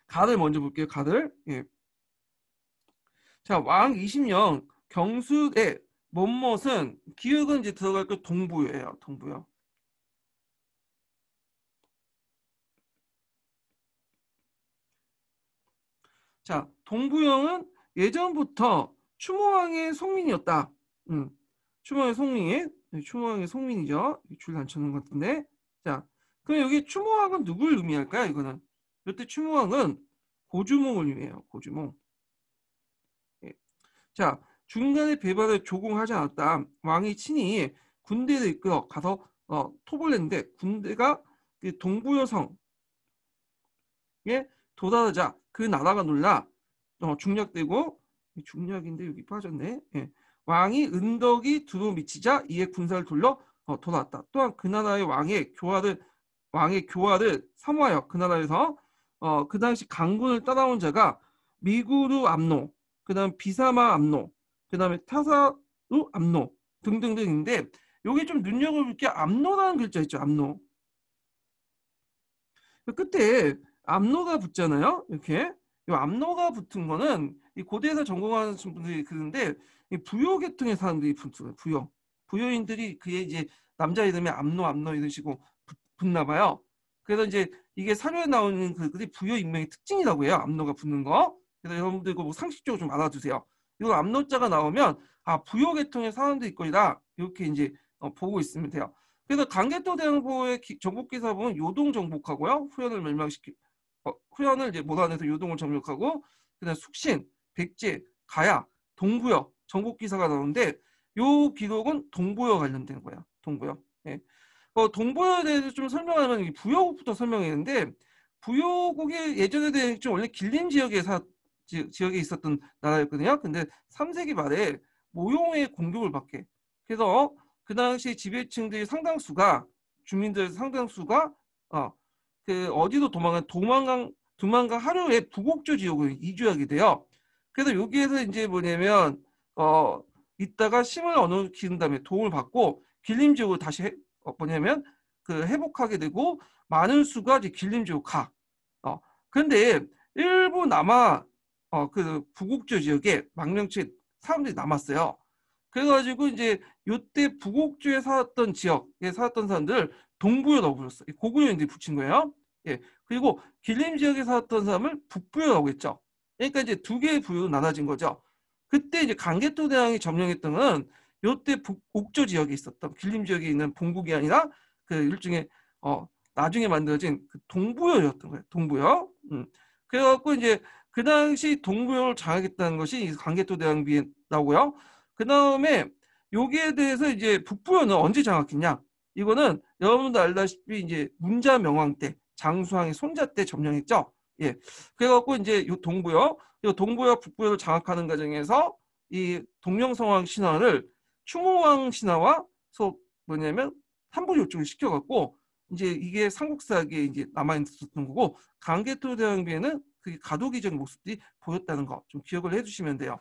[SPEAKER 1] 가를 먼저 볼게요. 가를. 예. 자, 왕 20년 경수의 못못은 기역은 이제 들어갈 거 그 동부예요. 동부요. 자, 동부영은 예전부터 추모왕의 송민이었다. 음, 추모왕의 송민, 네, 추모왕의 송민이죠. 줄안쳐놓것 같은데. 자, 그럼 여기 추모왕은 누굴 의미할까요? 이거는 이때 추모왕은 고주몽을 의미해요. 고주몽. 예. 자, 중간에 배반을 조공하지 않았다. 왕이 친히 군대를 이끌어 가서 어, 토벌했는데 군대가 그 동부여성의 도달하자 그 나라가 놀라 어, 중략되고 중략인데 여기 빠졌네. 예. 왕이 은덕이 두루 미치자 이에 군사를 둘러 어, 돌아왔다. 또한 그 나라의 왕의 교화를 왕의 교화를 사모하여 그 나라에서 어, 그 당시 강군을 따라온 자가 미구루 암노, 그다음 비사마 암노, 그다음에 타사루 암노 등등등인데 여기 좀 눈여겨볼 게 암노라는 글자 있죠. 암노. 그 끝에 암노가 붙잖아요. 이렇게 이 암노가 붙은 거는 이 고대에서 전공하는 분들이 그런데 부여 계통의 사람들이 붙어요. 부여 부여인들이 그의 이제 남자 이름이 암노 암노 이런 식으로 붙나 봐요. 그래서 이제 이게 사료에 나오는 그들이 부여 인명의 특징이라고 해요. 암노가 붙는 거. 그래서 여러분들 이거 뭐 상식적으로 좀 알아두세요. 이거 암노자가 나오면 아 부여 계통의 사람도 있거이다 이렇게 이제 어, 보고 있으면 돼요. 그래서 강개토 대항보의 정복기사 보면 요동 정복하고요. 후연을 멸망시키 어, 후연을 이제 모단에서 요동을 정력하고 그다음 숙신, 백제, 가야, 동부여 전국 기사가 나오는데 요 기록은 동부여 관련된 거야. 동부여. 예. 어, 동부여에 대해서 좀 설명하면 부여국부터 설명했는데 부여국이 예전에 대해 좀 원래 길림 지역에 사 지, 지역에 있었던 나라였거든요. 근데 3세기 말에 모용의 공격을 받게. 그래서 그 당시 지배층들이 상당수가 주민들 상당수가 어, 그 어디도 도망간 도망간 도망간 하루에 북옥조지역으 이주하게 돼요. 그래서 여기에서 이제 뭐냐면 어이따가 심을 어느 정 기른 다음에 도움을 받고 길림 지역으로 다시 해, 어, 뭐냐면 그 회복하게 되고 많은 수가 이제 길림 지역 가. 어 근데 일부 남아 어 그북옥조 지역에 망명체 사람들이 남았어요. 그래가지고 이제 요때 부곡주에 살았던 지역에 살았던 사람들 동부에 넣어버렸어. 고구려인들이 붙인 거예요. 예. 그리고 길림 지역에 살았던 사람을 북부여라고 했죠. 그러니까 이제 두 개의 부유로 나눠진 거죠. 그때 이제 강개토 대왕이 점령했던 건 요때 북옥조 지역에 있었던 길림 지역에 있는 봉국이 아니라 그 일종의 어 나중에 만들어진 그 동부여였던 거예요. 동부여. 음. 그래갖고 이제 그 당시 동부여를 장악했다는 것이 강개토 대왕비라고요. 그 다음에 여기에 대해서 이제 북부연은 언제 장악했냐? 이거는 여러분도 알다시피 이제 문자 명왕 때 장수왕의 손자 때 점령했죠. 예. 그래갖고 이제 요 동부여, 요 동부여 북부여를 장악하는 과정에서 이 동명성왕 신화를 충호왕 신화와 소 뭐냐면 한부 요청을 시켜갖고 이제 이게 삼국사기에 이제 남아있었던 거고 강개토 대왕비에는 그게 가도기적 인 모습이 들 보였다는 거 좀 기억을 해주시면 돼요.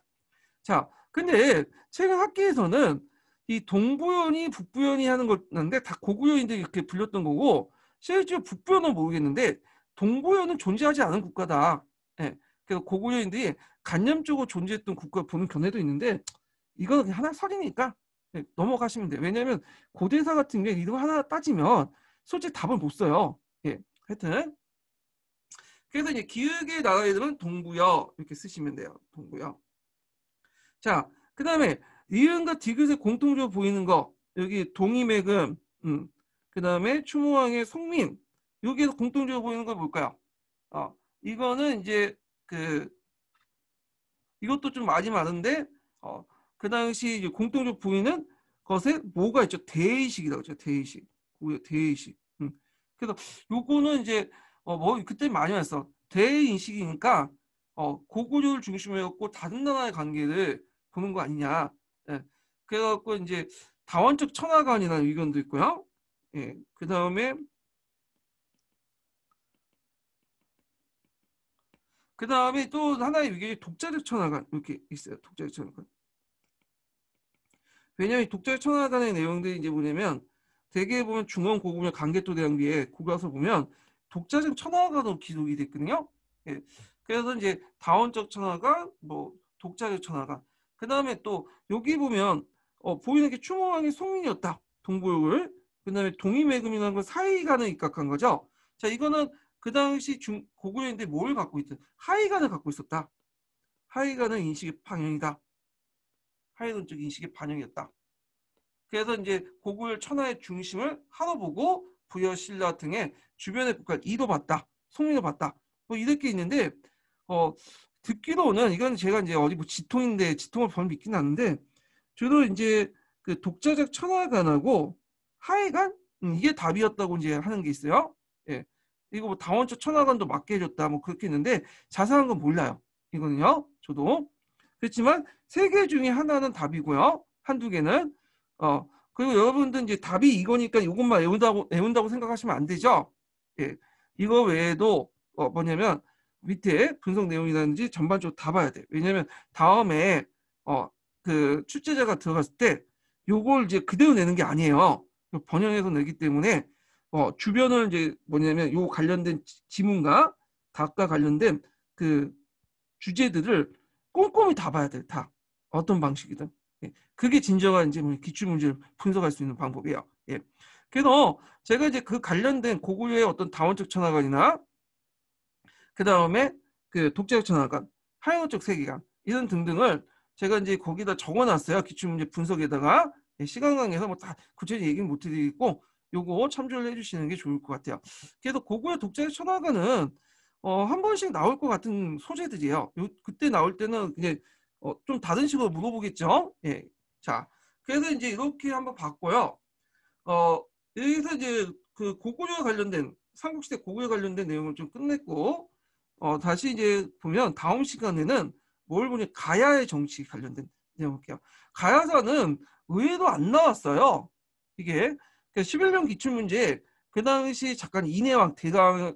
[SPEAKER 1] 자, 근데 최근 학계에서는 이 동부연이 북부연이 하는 건데 다고구연인데 이렇게 불렸던 거고 실제로 북부연은 모르겠는데 동부연은 존재하지 않은 국가다. 예. 그래서 고구연인들이 간념적으로 존재했던 국가 보는 견해도 있는데 이거는 하나 설이니까 예, 넘어가시면 돼요. 왜냐하면 고대사 같은 게 이거 하나 따지면 솔직히 답을 못 써요. 예. 하여튼 그래서 이제 기획의 나라 이름은 동부여 이렇게 쓰시면 돼요. 동부여. 자, 그 다음에 이응과 디귿의 공통적으로 보이는 거 여기 동이맥은 음, 그 다음에 추모왕의 송민 여기에서 공통적으로 보이는 건 뭘까요? 어, 이거는 이제 그 이것도 좀마지막은데 어, 그 당시 공통적으로 보이는 것에 뭐가 있죠? 대의식이라고 그죠 대의식. 대의식. 음. 그래서 요거는 이제 어, 뭐 그때 많이 왔어 대의식이니까 어, 고구려를 중심으로 했고 다른 나라의 관계를 보는 거 아니냐. 예. 그래갖고 이제 다원적 천하관이라는 의견도 있고요. 예. 그 다음에 그 다음에 또 하나의 의견이 독자적 천하관 이렇게 있어요. 독자적 천하관. 왜냐하면 독자적 천하관의 내용들이 이제 뭐냐면 대개 보면 중원 고구려 강개토 대왕비에 고가서 보면 독자적 천하가도 기록이 됐거든요. 예. 그래서 이제 다원적 천하가 뭐 독자적 천하가 그 다음에 또 여기 보면 어, 보이는 게 추모왕이 송인이었다 동고욕을. 그 다음에 동의매금이라는 건사이간을 입각한 거죠. 자 이거는 그 당시 중, 고구려인데 뭘 갖고 있든 하이간을 갖고 있었다. 하이간은 인식의 방향이다. 하이론적 인식의 반영이었다. 그래서 이제 고구려 천하의 중심을 하나 보고 부여 신라 등의 주변의 국가를 이로 봤다. 송인을 봤다. 뭐 이렇게 있는데 어, 듣기로는 이건 제가 이제 어디 뭐 지통인데 지통을 별로 믿긴 하는데 주로 이제 그 독자적 천하관하고 하해관 음, 이게 답이었다고 이제 하는 게 있어요. 예. 이거 뭐 다원적 천하관도 맞게 해줬다 뭐 그렇게 했는데 자세한 건 몰라요. 이거는요. 저도 그렇지만 세 개 중에 하나는 답이고요. 한두 개는 어 그리고 여러분들 이제 답이 이거니까 이것만 외운다고 외운다고 생각하시면 안 되죠. 예. 이거 외에도 어 뭐냐면 밑에 분석 내용이라든지 전반적으로 다 봐야 돼. 왜냐면 다음에 어, 그 출제자가 들어갔을 때 요걸 이제 그대로 내는 게 아니에요. 번역해서 내기 때문에 어, 주변을 이제 뭐냐면 요 관련된 지문과 답과 관련된 그 주제들을 꼼꼼히 다 봐야 돼요. 다. 어떤 방식이든. 예. 그게 진정한 이제 기출 문제를 분석할 수 있는 방법이에요. 예. 그래서 제가 이제 그 관련된 고구려의 어떤 다원적 천하관이나 그 다음에 그 독자적 전환관, 하향우적 세계관 이런 등등을 제가 이제 거기다 적어놨어요. 기출문제 분석에다가 예, 시간 관계에서 뭐다 구체적인 얘기는 못 드리고 요거 참조를 해주시는 게 좋을 것 같아요. 그래도 고구려 독자적 전환관은 어, 한 번씩 나올 것 같은 소재들이에요. 요, 그때 나올 때는 이제 어, 좀 다른 식으로 물어보겠죠. 예. 자, 그래서 이제 이렇게 한번 봤고요. 어, 여기서 이제 그 고구려 관련된 삼국시대 고구려 관련된 내용을 좀 끝냈고 어, 다시 이제 보면 다음 시간에는 뭘 보니 가야의 정치 관련된 내용 볼게요. 가야사는 의외로 안 나왔어요. 이게 그러니까 11년 기출문제 그 당시 잠깐 이내왕 대강의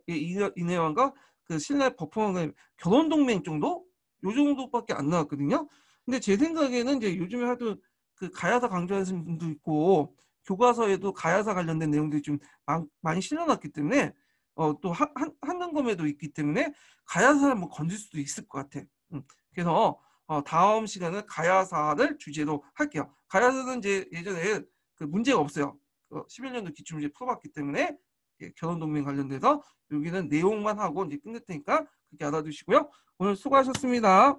[SPEAKER 1] 이내왕과 그 신라 버퍼왕의 결혼 동맹 정도 요 정도밖에 안 나왔거든요. 근데 제 생각에는 이제 요즘에 하도 그 가야사 강조하는 분도 있고 교과서에도 가야사 관련된 내용들이 좀 많이 실려놨기 때문에 어, 또 한, 한, 한검에도 있기 때문에 가야사를 한번 건질 수도 있을 것 같아. 음, 그래서 어, 다음 시간은 가야사를 주제로 할게요. 가야사는 이제 예전에 그 문제가 없어요. 그 어, 11년도 기출문제 풀어봤기 때문에 예, 결혼동맹 관련돼서 여기는 내용만 하고 이제 끝낼 테니까 그렇게 알아두시고요. 오늘 수고하셨습니다.